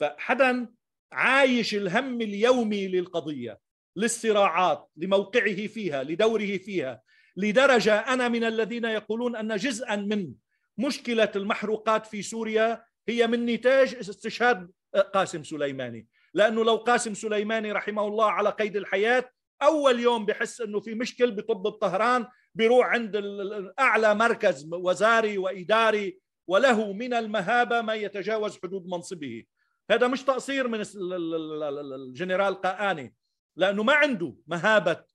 فحدا عايش الهم اليومي للقضيه للصراعات لموقعه فيها لدوره فيها لدرجه انا من الذين يقولون ان جزءا من مشكله المحروقات في سوريا هي من نتاج استشهاد قاسم سليماني لأنه لو قاسم سليماني رحمه الله على قيد الحياة أول يوم بحس أنه في مشكل بطب بطهران بيروح عند أعلى مركز وزاري وإداري وله من المهابة ما يتجاوز حدود منصبه هذا مش تقصير من الجنرال قاني لأنه ما عنده مهابة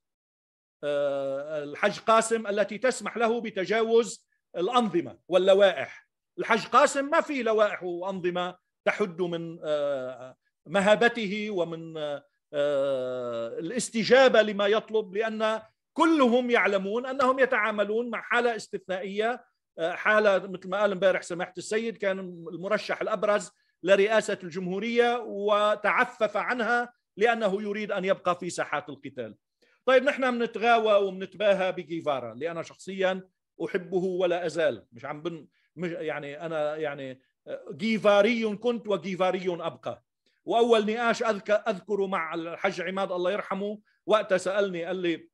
آه، الحج قاسم التي تسمح له بتجاوز الأنظمة واللوائح الحاج قاسم ما في لوائح وانظمه تحد من آه، آه، مهابته ومن آه، الاستجابه لما يطلب لان كلهم يعلمون انهم يتعاملون مع حاله استثنائيه حاله مثل ما قال امبارح سماحه السيد كان المرشح الابرز لرئاسه الجمهوريه وتعفف عنها لانه يريد ان يبقى في ساحات القتال. طيب نحن بنتغاوى وبنتباهى بجيفارا اللي انا شخصيا احبه ولا ازال مش عم بن مش يعني انا يعني جيفاري كنت وجيفاري ابقى واول نقاش اذكره مع الحج عماد الله يرحمه وقتها سالني قال لي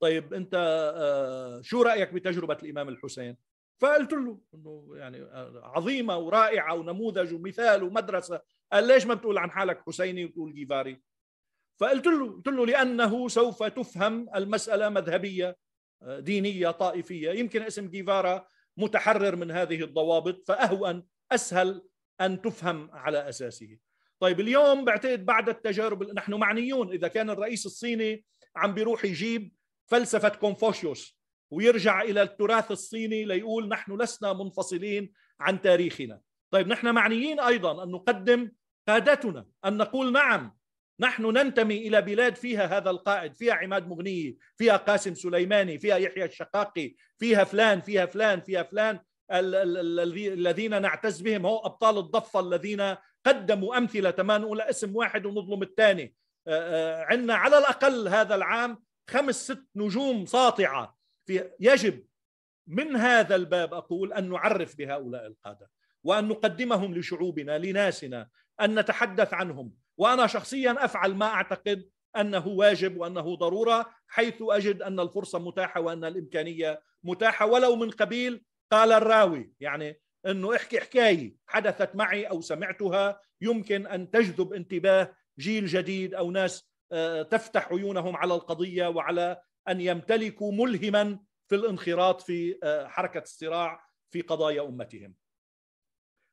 طيب انت آه، شو رايك بتجربه الامام الحسين؟ فقلت له انه يعني آه، عظيمه ورائعه ونموذج ومثال ومدرسه قال ليش ما بتقول عن حالك حسيني وتقول جيفاري؟ فقلت له قلت له لانه سوف تفهم المساله مذهبيه آه، دينيه طائفيه يمكن اسم جيفارا متحرر من هذه الضوابط فأهون أسهل أن تفهم على أساسه طيب اليوم بعتقد بعد التجارب نحن معنيون إذا كان الرئيس الصيني عم بيروح يجيب فلسفة كونفوشيوس ويرجع إلى التراث الصيني ليقول نحن لسنا منفصلين عن تاريخنا طيب نحن معنيين أيضا أن نقدم قادتنا أن نقول نعم نحن ننتمي إلى بلاد فيها هذا القائد فيها عماد مغني فيها قاسم سليماني فيها يحيى الشقاقي فيها فلان فيها فلان فيها فلان الذين نعتز بهم هو أبطال الضفة الذين قدموا أمثلة ما نقول اسم واحد ونظلم الثاني آه، آه، عندنا على الأقل هذا العام خمس ست نجوم ساطعة في يجب من هذا الباب أقول أن نعرف بهؤلاء القادة وأن نقدمهم لشعوبنا لناسنا أن نتحدث عنهم وانا شخصيا افعل ما اعتقد انه واجب وانه ضروره حيث اجد ان الفرصه متاحه وان الامكانيه متاحه ولو من قبيل قال الراوي يعني انه احكي حكايه حدثت معي او سمعتها يمكن ان تجذب انتباه جيل جديد او ناس آه، تفتح عيونهم على القضيه وعلى ان يمتلكوا ملهما في الانخراط في آه، حركه الصراع في قضايا امتهم.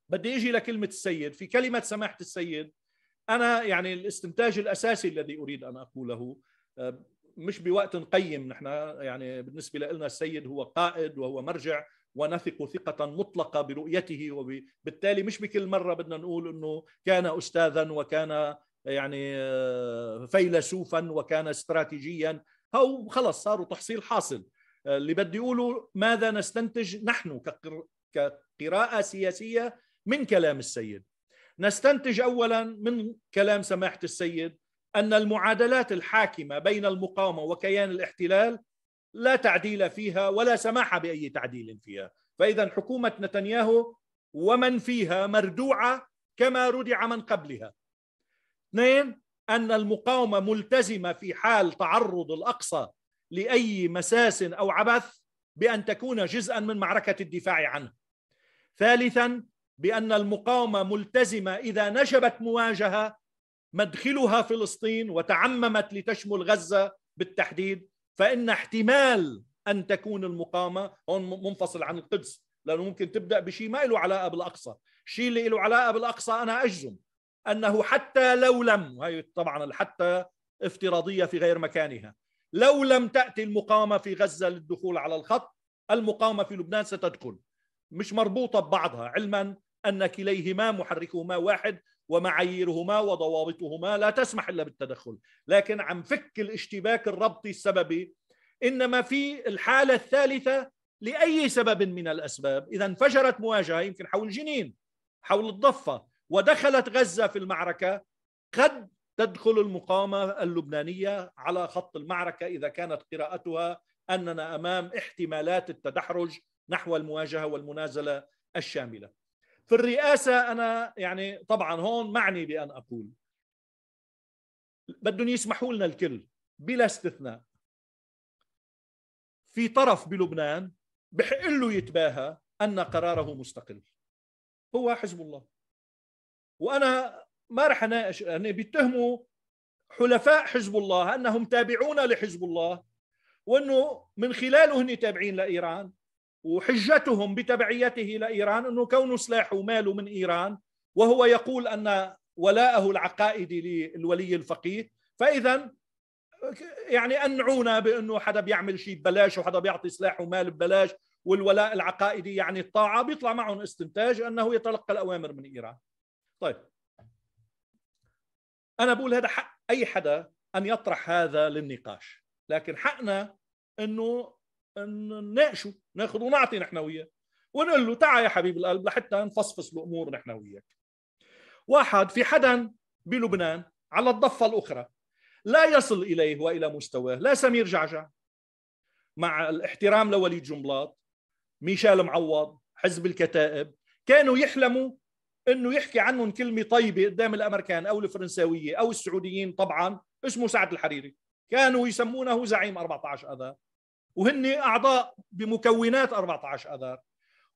بدي اجي لكلمه السيد، في كلمه سماحه السيد انا يعني الاستنتاج الاساسي الذي اريد ان اقوله آه، مش بوقت نقيم نحن يعني بالنسبه لنا السيد هو قائد وهو مرجع ونثق ثقة مطلقة برؤيته وبالتالي مش بكل مرة بدنا نقول انه كان استاذا وكان آه، يعني آه، فيلسوفا وكان استراتيجيا او خلص صاروا تحصيل حاصل اللي بدي اقوله ماذا نستنتج نحن كقراءة سياسية من كلام السيد نستنتج اولا من كلام سماحه السيد ان المعادلات الحاكمه بين المقاومه وكيان الاحتلال لا تعديل فيها ولا سماح باي تعديل فيها، فاذا حكومه نتنياهو ومن فيها مردوعه كما ردع من قبلها. اثنين ان المقاومه ملتزمه في حال تعرض الاقصى لاي مساس او عبث بان تكون جزءا من معركه الدفاع عنه. ثالثا بأن المقاومة ملتزمة إذا نشبت مواجهة مدخلها فلسطين وتعممت لتشمل غزة بالتحديد فإن احتمال أن تكون المقاومة هون منفصل عن القدس لأنه ممكن تبدأ بشيء ما له علاقة بالأقصى الشيء اللي له علاقة بالأقصى أنا أجزم أنه حتى لو لم وهي طبعا حتى افتراضية في غير مكانها لو لم تأتي المقاومة في غزة للدخول على الخط المقاومة في لبنان ستدخل مش مربوطة ببعضها علما أن كليهما محركهما واحد ومعاييرهما وضوابطهما لا تسمح إلا بالتدخل لكن عن فك الاشتباك الربطي السببي إنما في الحالة الثالثة لأي سبب من الأسباب إذا انفجرت مواجهة يمكن حول جنين حول الضفة ودخلت غزة في المعركة قد تدخل المقاومة اللبنانية على خط المعركة إذا كانت قراءتها أننا أمام احتمالات التدحرج نحو المواجهة والمنازلة الشاملة في الرئاسه انا يعني طبعا هون معني بان اقول بدهم يسمحوا لنا الكل بلا استثناء في طرف بلبنان بحق له يتباهى ان قراره مستقل هو حزب الله وانا ما رح اناقش يعني بيتهموا حلفاء حزب الله انهم تابعون لحزب الله وانه من خلاله هن تابعين لايران وحجتهم بتبعيته لإيران أنه كونه سلاحه وماله من إيران وهو يقول أن ولاءه العقائدي للولي الفقيه فإذا يعني أنعونا بأنه حدا بيعمل شيء ببلاش وحدا بيعطي سلاح ومال ببلاش والولاء العقائدي يعني الطاعة بيطلع معهم استنتاج أنه يتلقى الأوامر من إيران طيب أنا بقول هذا حق أي حدا أن يطرح هذا للنقاش لكن حقنا أنه نناقشه ناخذ ونعطي نحن وياه ونقول له تعال يا حبيب القلب لحتى نفصفص الامور نحن وياك واحد في حدا بلبنان على الضفه الاخرى لا يصل اليه والى مستواه لا سمير جعجع مع الاحترام لوليد جنبلاط ميشيل معوض حزب الكتائب كانوا يحلموا انه يحكي عنهم كلمه طيبه قدام الامريكان او الفرنساويه او السعوديين طبعا اسمه سعد الحريري كانوا يسمونه زعيم 14 اذار وهن أعضاء بمكونات 14 أذار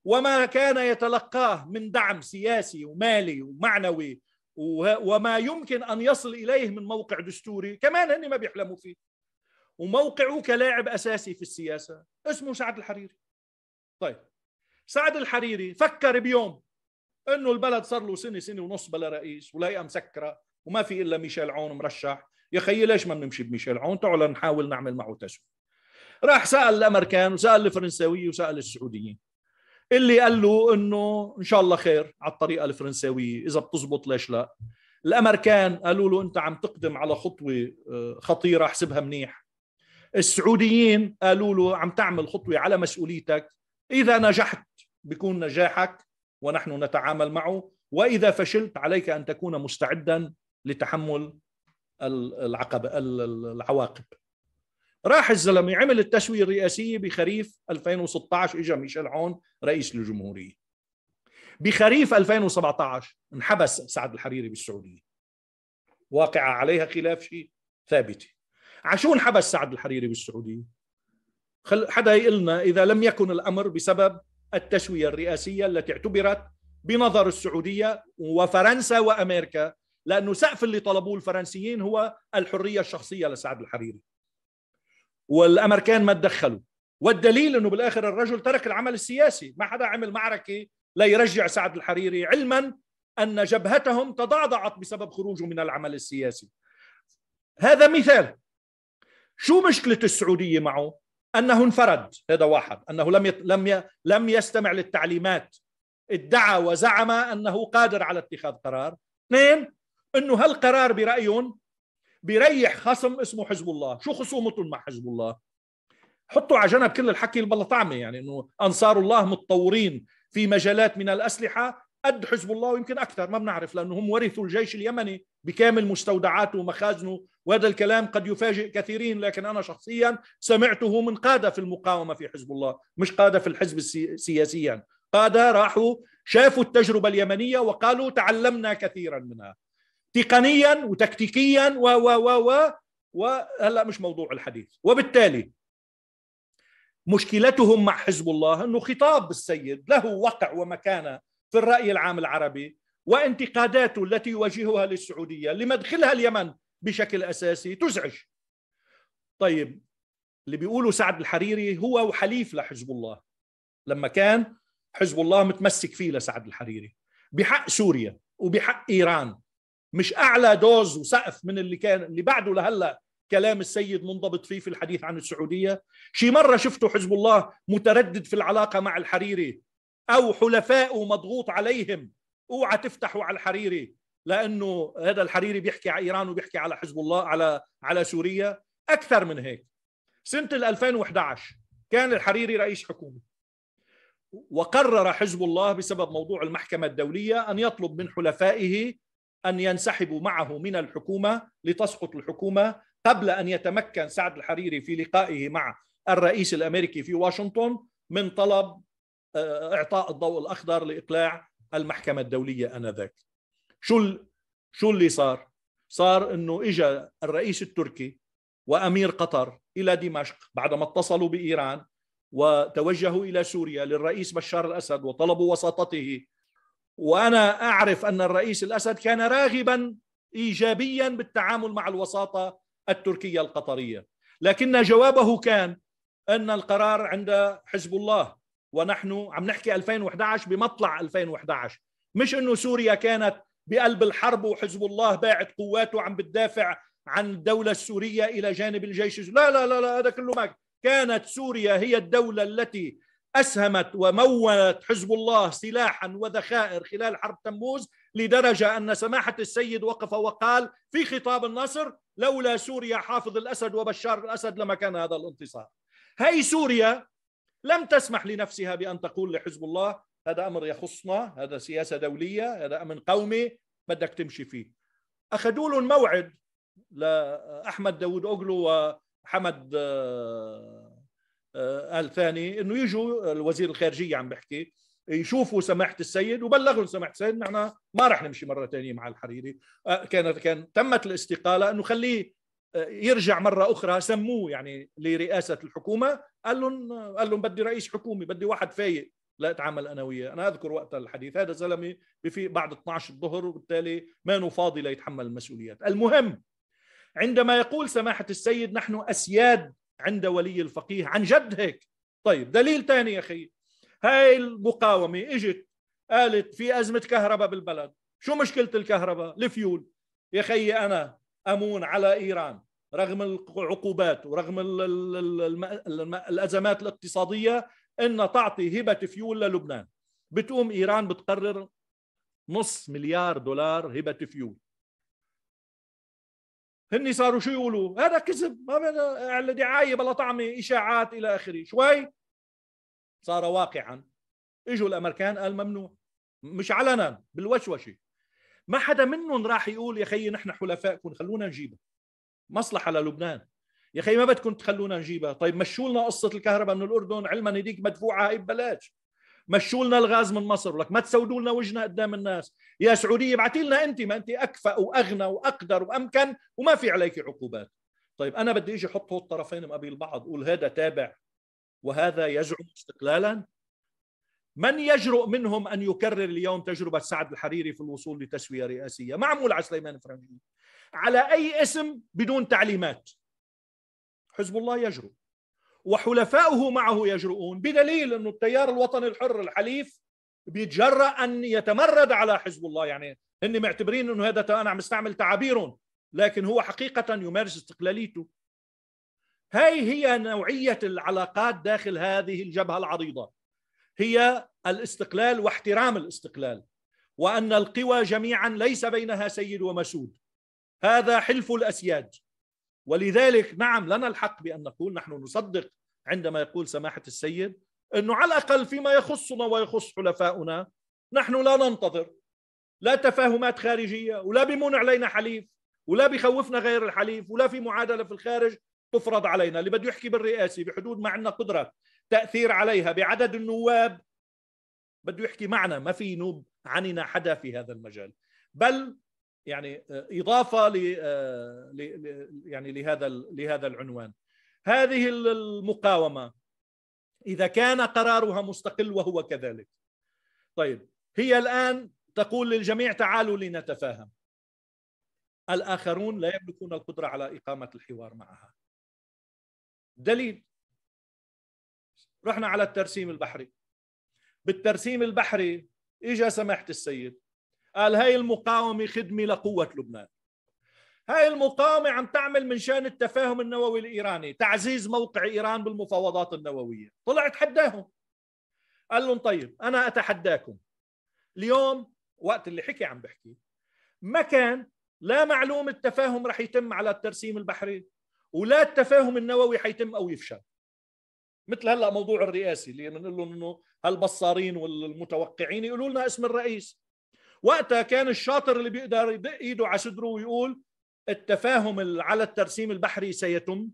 وما كان يتلقاه من دعم سياسي ومالي ومعنوي وما يمكن أن يصل إليه من موقع دستوري كمان هن ما بيحلموا فيه وموقعه كلاعب أساسي في السياسة اسمه سعد الحريري طيب سعد الحريري فكر بيوم انه البلد صار له سنه سنه ونص بلا رئيس والهيئه مسكره وما في الا ميشيل عون مرشح يا خيي ليش ما بنمشي بميشيل عون تعالوا نحاول نعمل معه تسويه راح سال الامريكان وسال الفرنساويه وسال السعوديين اللي قال له انه ان شاء الله خير على الطريقه الفرنساويه اذا بتزبط ليش لا الامريكان قالوا له انت عم تقدم على خطوه آه، خطيره احسبها منيح السعوديين قالوا له عم تعمل خطوه على مسؤوليتك اذا نجحت بيكون نجاحك ونحن نتعامل معه واذا فشلت عليك ان تكون مستعدا لتحمل العقبه العواقب راح الزلمه عمل التسويه الرئاسيه بخريف 2016 اجى ميشيل عون رئيس الجمهوريه بخريف 2017 انحبس سعد الحريري بالسعوديه واقعه عليها خلاف شيء ثابته عشو انحبس سعد الحريري بالسعوديه خل حدا يقلنا اذا لم يكن الامر بسبب التسويه الرئاسيه التي اعتبرت بنظر السعوديه وفرنسا وامريكا لانه سقف اللي طلبوه الفرنسيين هو الحريه الشخصيه لسعد الحريري والامريكان ما تدخلوا والدليل انه بالاخر الرجل ترك العمل السياسي ما حدا عمل معركه ليرجع سعد الحريري علما ان جبهتهم تضعضعت بسبب خروجه من العمل السياسي هذا مثال شو مشكله السعوديه معه انه انفرد هذا واحد انه لم لم لم يستمع للتعليمات ادعى وزعم انه قادر على اتخاذ قرار اثنين انه هالقرار برايهم بيريح خصم اسمه حزب الله شو خصومتهم مع حزب الله حطوا على جنب كل الحكي اللي بالله طعمه يعني انه انصار الله متطورين في مجالات من الاسلحه قد حزب الله ويمكن اكثر ما بنعرف لانه هم ورثوا الجيش اليمني بكامل مستودعاته ومخازنه وهذا الكلام قد يفاجئ كثيرين لكن انا شخصيا سمعته من قاده في المقاومه في حزب الله مش قاده في الحزب سياسيا قاده راحوا شافوا التجربه اليمنيه وقالوا تعلمنا كثيرا منها تقنيا وتكتيكيا و و و و وهلا مش موضوع الحديث وبالتالي مشكلتهم مع حزب الله انه خطاب السيد له وقع ومكانه في الراي العام العربي وانتقاداته التي يواجهها للسعوديه لمدخلها اليمن بشكل اساسي تزعج. طيب اللي بيقوله سعد الحريري هو وحليف لحزب الله لما كان حزب الله متمسك فيه لسعد الحريري بحق سوريا وبحق ايران مش اعلى دوز وسقف من اللي كان اللي بعده لهلا كلام السيد منضبط فيه في الحديث عن السعوديه شي مره شفتوا حزب الله متردد في العلاقه مع الحريري او حلفائه مضغوط عليهم اوعى تفتحوا على الحريري لانه هذا الحريري بيحكي على ايران وبيحكي على حزب الله على على سوريا اكثر من هيك سنه 2011 كان الحريري رئيس حكومه وقرر حزب الله بسبب موضوع المحكمه الدوليه ان يطلب من حلفائه أن ينسحبوا معه من الحكومة لتسقط الحكومة قبل أن يتمكن سعد الحريري في لقائه مع الرئيس الأمريكي في واشنطن من طلب آه، إعطاء الضوء الأخضر لإقلاع المحكمة الدولية آنذاك شو شو اللي صار؟ صار انه اجى الرئيس التركي وامير قطر الى دمشق بعدما اتصلوا بايران وتوجهوا الى سوريا للرئيس بشار الاسد وطلبوا وساطته وانا اعرف ان الرئيس الاسد كان راغبا ايجابيا بالتعامل مع الوساطه التركيه القطريه لكن جوابه كان ان القرار عند حزب الله ونحن عم نحكي 2011 بمطلع 2011 مش انه سوريا كانت بقلب الحرب وحزب الله باعت قواته عم بتدافع عن الدولة السورية إلى جانب الجيش لا لا لا لا هذا كله ما كانت سوريا هي الدولة التي أسهمت ومولت حزب الله سلاحا وذخائر خلال حرب تموز لدرجة أن سماحة السيد وقف وقال في خطاب النصر لولا سوريا حافظ الأسد وبشار الأسد لما كان هذا الانتصار هي سوريا لم تسمح لنفسها بأن تقول لحزب الله هذا أمر يخصنا هذا سياسة دولية هذا أمن قومي بدك تمشي فيه أخذوا له الموعد لأحمد داود أوغلو وحمد آه، قال آه، ثاني انه يجوا الوزير الخارجيه عم بحكي يشوفوا سماحه السيد وبلغوا سماحه السيد نحن ما رح نمشي مره ثانيه مع الحريري آه، كان كان تمت الاستقاله انه خليه آه، يرجع مره اخرى سموه يعني لرئاسه الحكومه قال لهم قال لهم بدي رئيس حكومي بدي واحد فايق لا اتعامل انا وياه انا اذكر وقت الحديث هذا زلمه بفيق بعد 12 الظهر وبالتالي ما فاضي ليتحمل المسؤوليات المهم عندما يقول سماحه السيد نحن اسياد عند ولي الفقيه عن جد هيك طيب دليل ثاني يا أخي هاي المقاومة إجت قالت في أزمة كهرباء بالبلد شو مشكلة الكهرباء الفيول يا أخي أنا أمون على إيران رغم العقوبات ورغم الأزمات الاقتصادية إن تعطي هبة فيول للبنان بتقوم إيران بتقرر نص مليار دولار هبة فيول هني صاروا شو يقولوا هذا كذب ما بلا دعايه بلا طعمه اشاعات الى اخره شوي صار واقعا اجوا الامريكان قال ممنوع مش علنا بالوشوشه ما حدا منهم راح يقول يا خيي نحن حلفائكم خلونا نجيبها مصلحه للبنان يا خي ما بدكم تخلونا نجيبها طيب مشوا لنا قصه الكهرباء من الاردن علما هذيك مدفوعه هي ببلاش مشوا لنا الغاز من مصر ولك ما تسودوا لنا وجهنا قدام الناس يا سعوديه ابعتي لنا انت ما انت اكفأ واغنى واقدر وامكن وما في عليك عقوبات طيب انا بدي اجي احط الطرفين مقابل بعض اقول هذا تابع وهذا يزعم استقلالا من يجرؤ منهم ان يكرر اليوم تجربه سعد الحريري في الوصول لتسويه رئاسيه معمول على سليمان فرنجي على اي اسم بدون تعليمات حزب الله يجرؤ وحلفاؤه معه يجرؤون بدليل انه التيار الوطني الحر الحليف بيتجرأ ان يتمرد على حزب الله يعني هن معتبرين انه هذا انا عم استعمل تعابيرهم لكن هو حقيقه يمارس استقلاليته هاي هي نوعيه العلاقات داخل هذه الجبهه العريضه هي الاستقلال واحترام الاستقلال وان القوى جميعا ليس بينها سيد ومسود هذا حلف الاسياد ولذلك نعم لنا الحق بأن نقول نحن نصدق عندما يقول سماحة السيد أنه على الأقل فيما يخصنا ويخص حلفاؤنا نحن لا ننتظر لا تفاهمات خارجية ولا بمنع علينا حليف ولا بخوفنا غير الحليف ولا في معادلة في الخارج تفرض علينا اللي بده يحكي بالرئاسي بحدود ما عندنا قدرة تأثير عليها بعدد النواب بده يحكي معنا ما في نوب عننا حدا في هذا المجال بل يعني آه، اضافه آه، ل يعني لهذا لهذا العنوان هذه المقاومه اذا كان قرارها مستقل وهو كذلك طيب هي الان تقول للجميع تعالوا لنتفاهم الاخرون لا يملكون القدره على اقامه الحوار معها دليل رحنا على الترسيم البحري بالترسيم البحري اجا سماحه السيد قال هاي المقاومة خدمة لقوة لبنان هاي المقاومة عم تعمل من شان التفاهم النووي الإيراني تعزيز موقع إيران بالمفاوضات النووية طلع تحداهم قال لهم طيب أنا أتحداكم اليوم وقت اللي حكي عم بحكي ما كان لا معلوم التفاهم رح يتم على الترسيم البحري ولا التفاهم النووي حيتم أو يفشل مثل هلا موضوع الرئاسي اللي بنقول لهم انه هالبصارين والمتوقعين يقولوا لنا اسم الرئيس وقتها كان الشاطر اللي بيقدر يدق ايده على صدره ويقول التفاهم على الترسيم البحري سيتم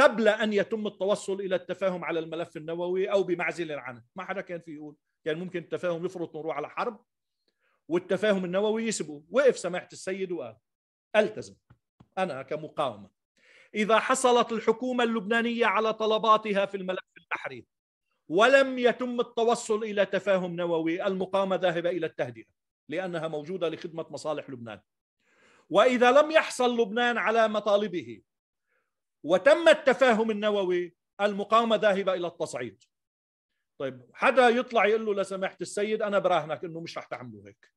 قبل ان يتم التوصل الى التفاهم على الملف النووي او بمعزل عنه ما حدا كان في يقول كان ممكن التفاهم يفرط نروح على حرب والتفاهم النووي يسبقه وقف سماحه السيد وقال التزم انا كمقاومه اذا حصلت الحكومه اللبنانيه على طلباتها في الملف البحري ولم يتم التوصل الى تفاهم نووي المقاومه ذاهبه الى التهدئه لأنها موجودة لخدمة مصالح لبنان وإذا لم يحصل لبنان على مطالبه وتم التفاهم النووي المقاومة ذاهبة إلى التصعيد طيب حدا يطلع يقول له لسماحة السيد أنا براهنك أنه مش رح تعملوا هيك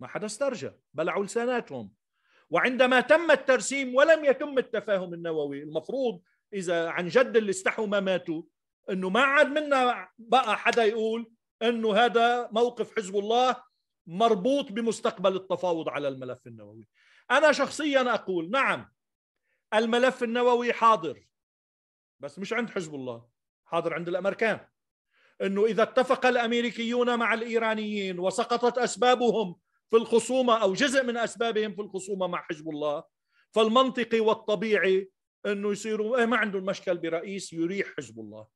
ما حدا استرجى بلعوا لساناتهم وعندما تم الترسيم ولم يتم التفاهم النووي المفروض إذا عن جد اللي استحوا ما ماتوا أنه ما عاد منا بقى حدا يقول أنه هذا موقف حزب الله مربوط بمستقبل التفاوض على الملف النووي أنا شخصيا أقول نعم الملف النووي حاضر بس مش عند حزب الله حاضر عند الأمريكان أنه إذا اتفق الأمريكيون مع الإيرانيين وسقطت أسبابهم في الخصومة أو جزء من أسبابهم في الخصومة مع حزب الله فالمنطقي والطبيعي أنه يصيروا إيه، ما عندهم مشكل برئيس يريح حزب الله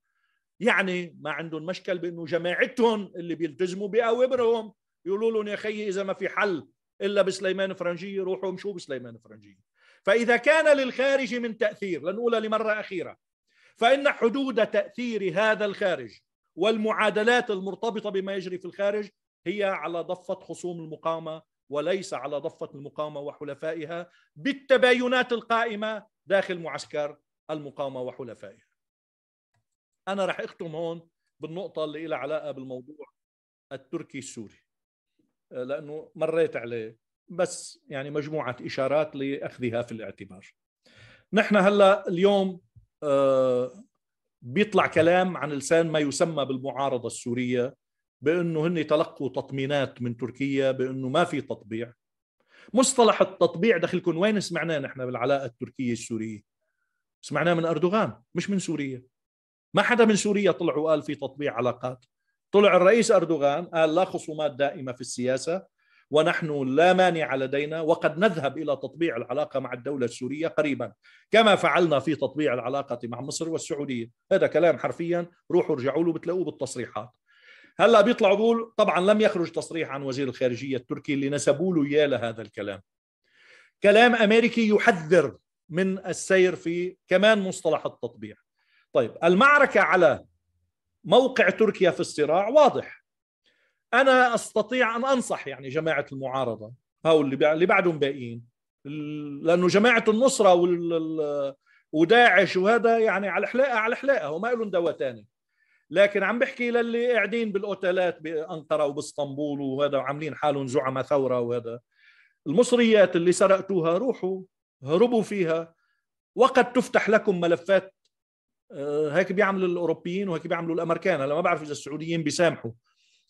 يعني ما عندهم مشكل بأنه جماعتهم اللي بيلتزموا بأوامرهم يقولوا لهم يا خيي اذا ما في حل الا بسليمان فرنجي روحوا امشوا بسليمان فرنجي فاذا كان للخارج من تاثير لنقولها لمره اخيره فان حدود تاثير هذا الخارج والمعادلات المرتبطه بما يجري في الخارج هي على ضفه خصوم المقاومه وليس على ضفه المقاومه وحلفائها بالتباينات القائمه داخل معسكر المقاومه وحلفائها. انا راح اختم هون بالنقطه اللي لها علاقه بالموضوع التركي السوري. آه، لانه مريت عليه بس يعني مجموعه اشارات لاخذها في الاعتبار. نحن هلا اليوم آه، بيطلع كلام عن لسان ما يسمى بالمعارضه السوريه بانه هن تلقوا تطمينات من تركيا بانه ما في تطبيع. مصطلح التطبيع دخلكم وين سمعناه نحن بالعلاقه التركيه السوريه؟ سمعناه من اردوغان مش من سوريا. ما حدا من سوريا طلع وقال في تطبيع علاقات طلع الرئيس أردوغان قال لا خصومات دائمة في السياسة ونحن لا مانع لدينا وقد نذهب إلى تطبيع العلاقة مع الدولة السورية قريبا كما فعلنا في تطبيع العلاقة مع مصر والسعودية هذا كلام حرفيا روحوا ارجعوا له بتلاقوه بالتصريحات هلا بيطلعوا بقول طبعا لم يخرج تصريح عن وزير الخارجيه التركي اللي نسبوا له اياه لهذا الكلام. كلام امريكي يحذر من السير في كمان مصطلح التطبيع. طيب المعركه على موقع تركيا في الصراع واضح انا استطيع ان انصح يعني جماعه المعارضه هؤلاء اللي بعدهم باقيين لانه جماعه النصره وال وداعش وهذا يعني على حلاقه على حلاقه وما لهم دواء ثاني لكن عم بحكي للي قاعدين بالاوتيلات بانقره وباسطنبول وهذا وعاملين حالهم زعماء ثوره وهذا المصريات اللي سرقتوها روحوا هربوا فيها وقد تفتح لكم ملفات آه، هيك بيعملوا الاوروبيين وهيك بيعملوا الامريكان هلا ما بعرف اذا السعوديين بيسامحوا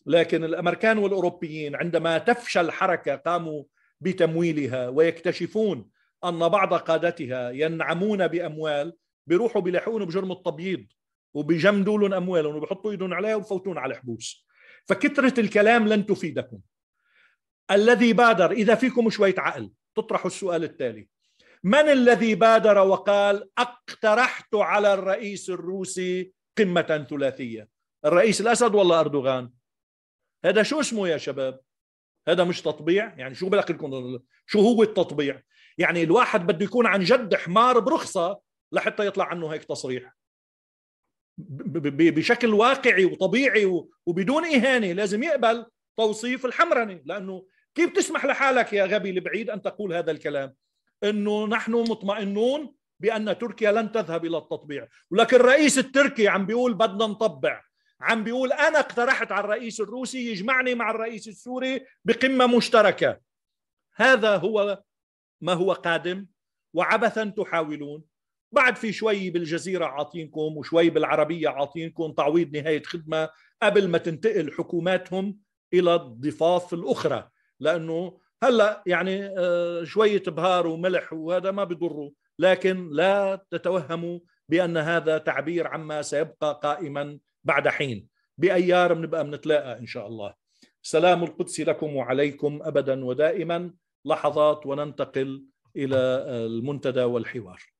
لكن الامريكان والاوروبيين عندما تفشل حركه قاموا بتمويلها ويكتشفون ان بعض قادتها ينعمون باموال بيروحوا بيلاحقون بجرم التبييض وبيجمدوا لهم اموالهم وبيحطوا ايدهم عليها وبفوتون على الحبوس فكثره الكلام لن تفيدكم الذي بادر اذا فيكم شويه عقل تطرحوا السؤال التالي من الذي بادر وقال اقترحت على الرئيس الروسي قمه ثلاثيه الرئيس الاسد ولا اردوغان هذا شو اسمه يا شباب هذا مش تطبيع يعني شو بدك لكم شو هو التطبيع يعني الواحد بده يكون عن جد حمار برخصه لحتى يطلع عنه هيك تصريح بشكل واقعي وطبيعي وبدون اهانه لازم يقبل توصيف الحمرنه لانه كيف تسمح لحالك يا غبي البعيد ان تقول هذا الكلام انه نحن مطمئنون بان تركيا لن تذهب الى التطبيع ولكن الرئيس التركي عم بيقول بدنا نطبع عم بيقول انا اقترحت على الرئيس الروسي يجمعني مع الرئيس السوري بقمه مشتركه هذا هو ما هو قادم وعبثا تحاولون بعد في شوي بالجزيرة عاطينكم وشوي بالعربية عاطينكم تعويض نهاية خدمة قبل ما تنتقل حكوماتهم إلى الضفاف الأخرى لأنه هلا يعني آه، شويه بهار وملح وهذا ما بيضره لكن لا تتوهموا بان هذا تعبير عما سيبقى قائما بعد حين بايار بنبقى بنتلاقى ان شاء الله سلام القدس لكم وعليكم ابدا ودائما لحظات وننتقل الى آه، المنتدى والحوار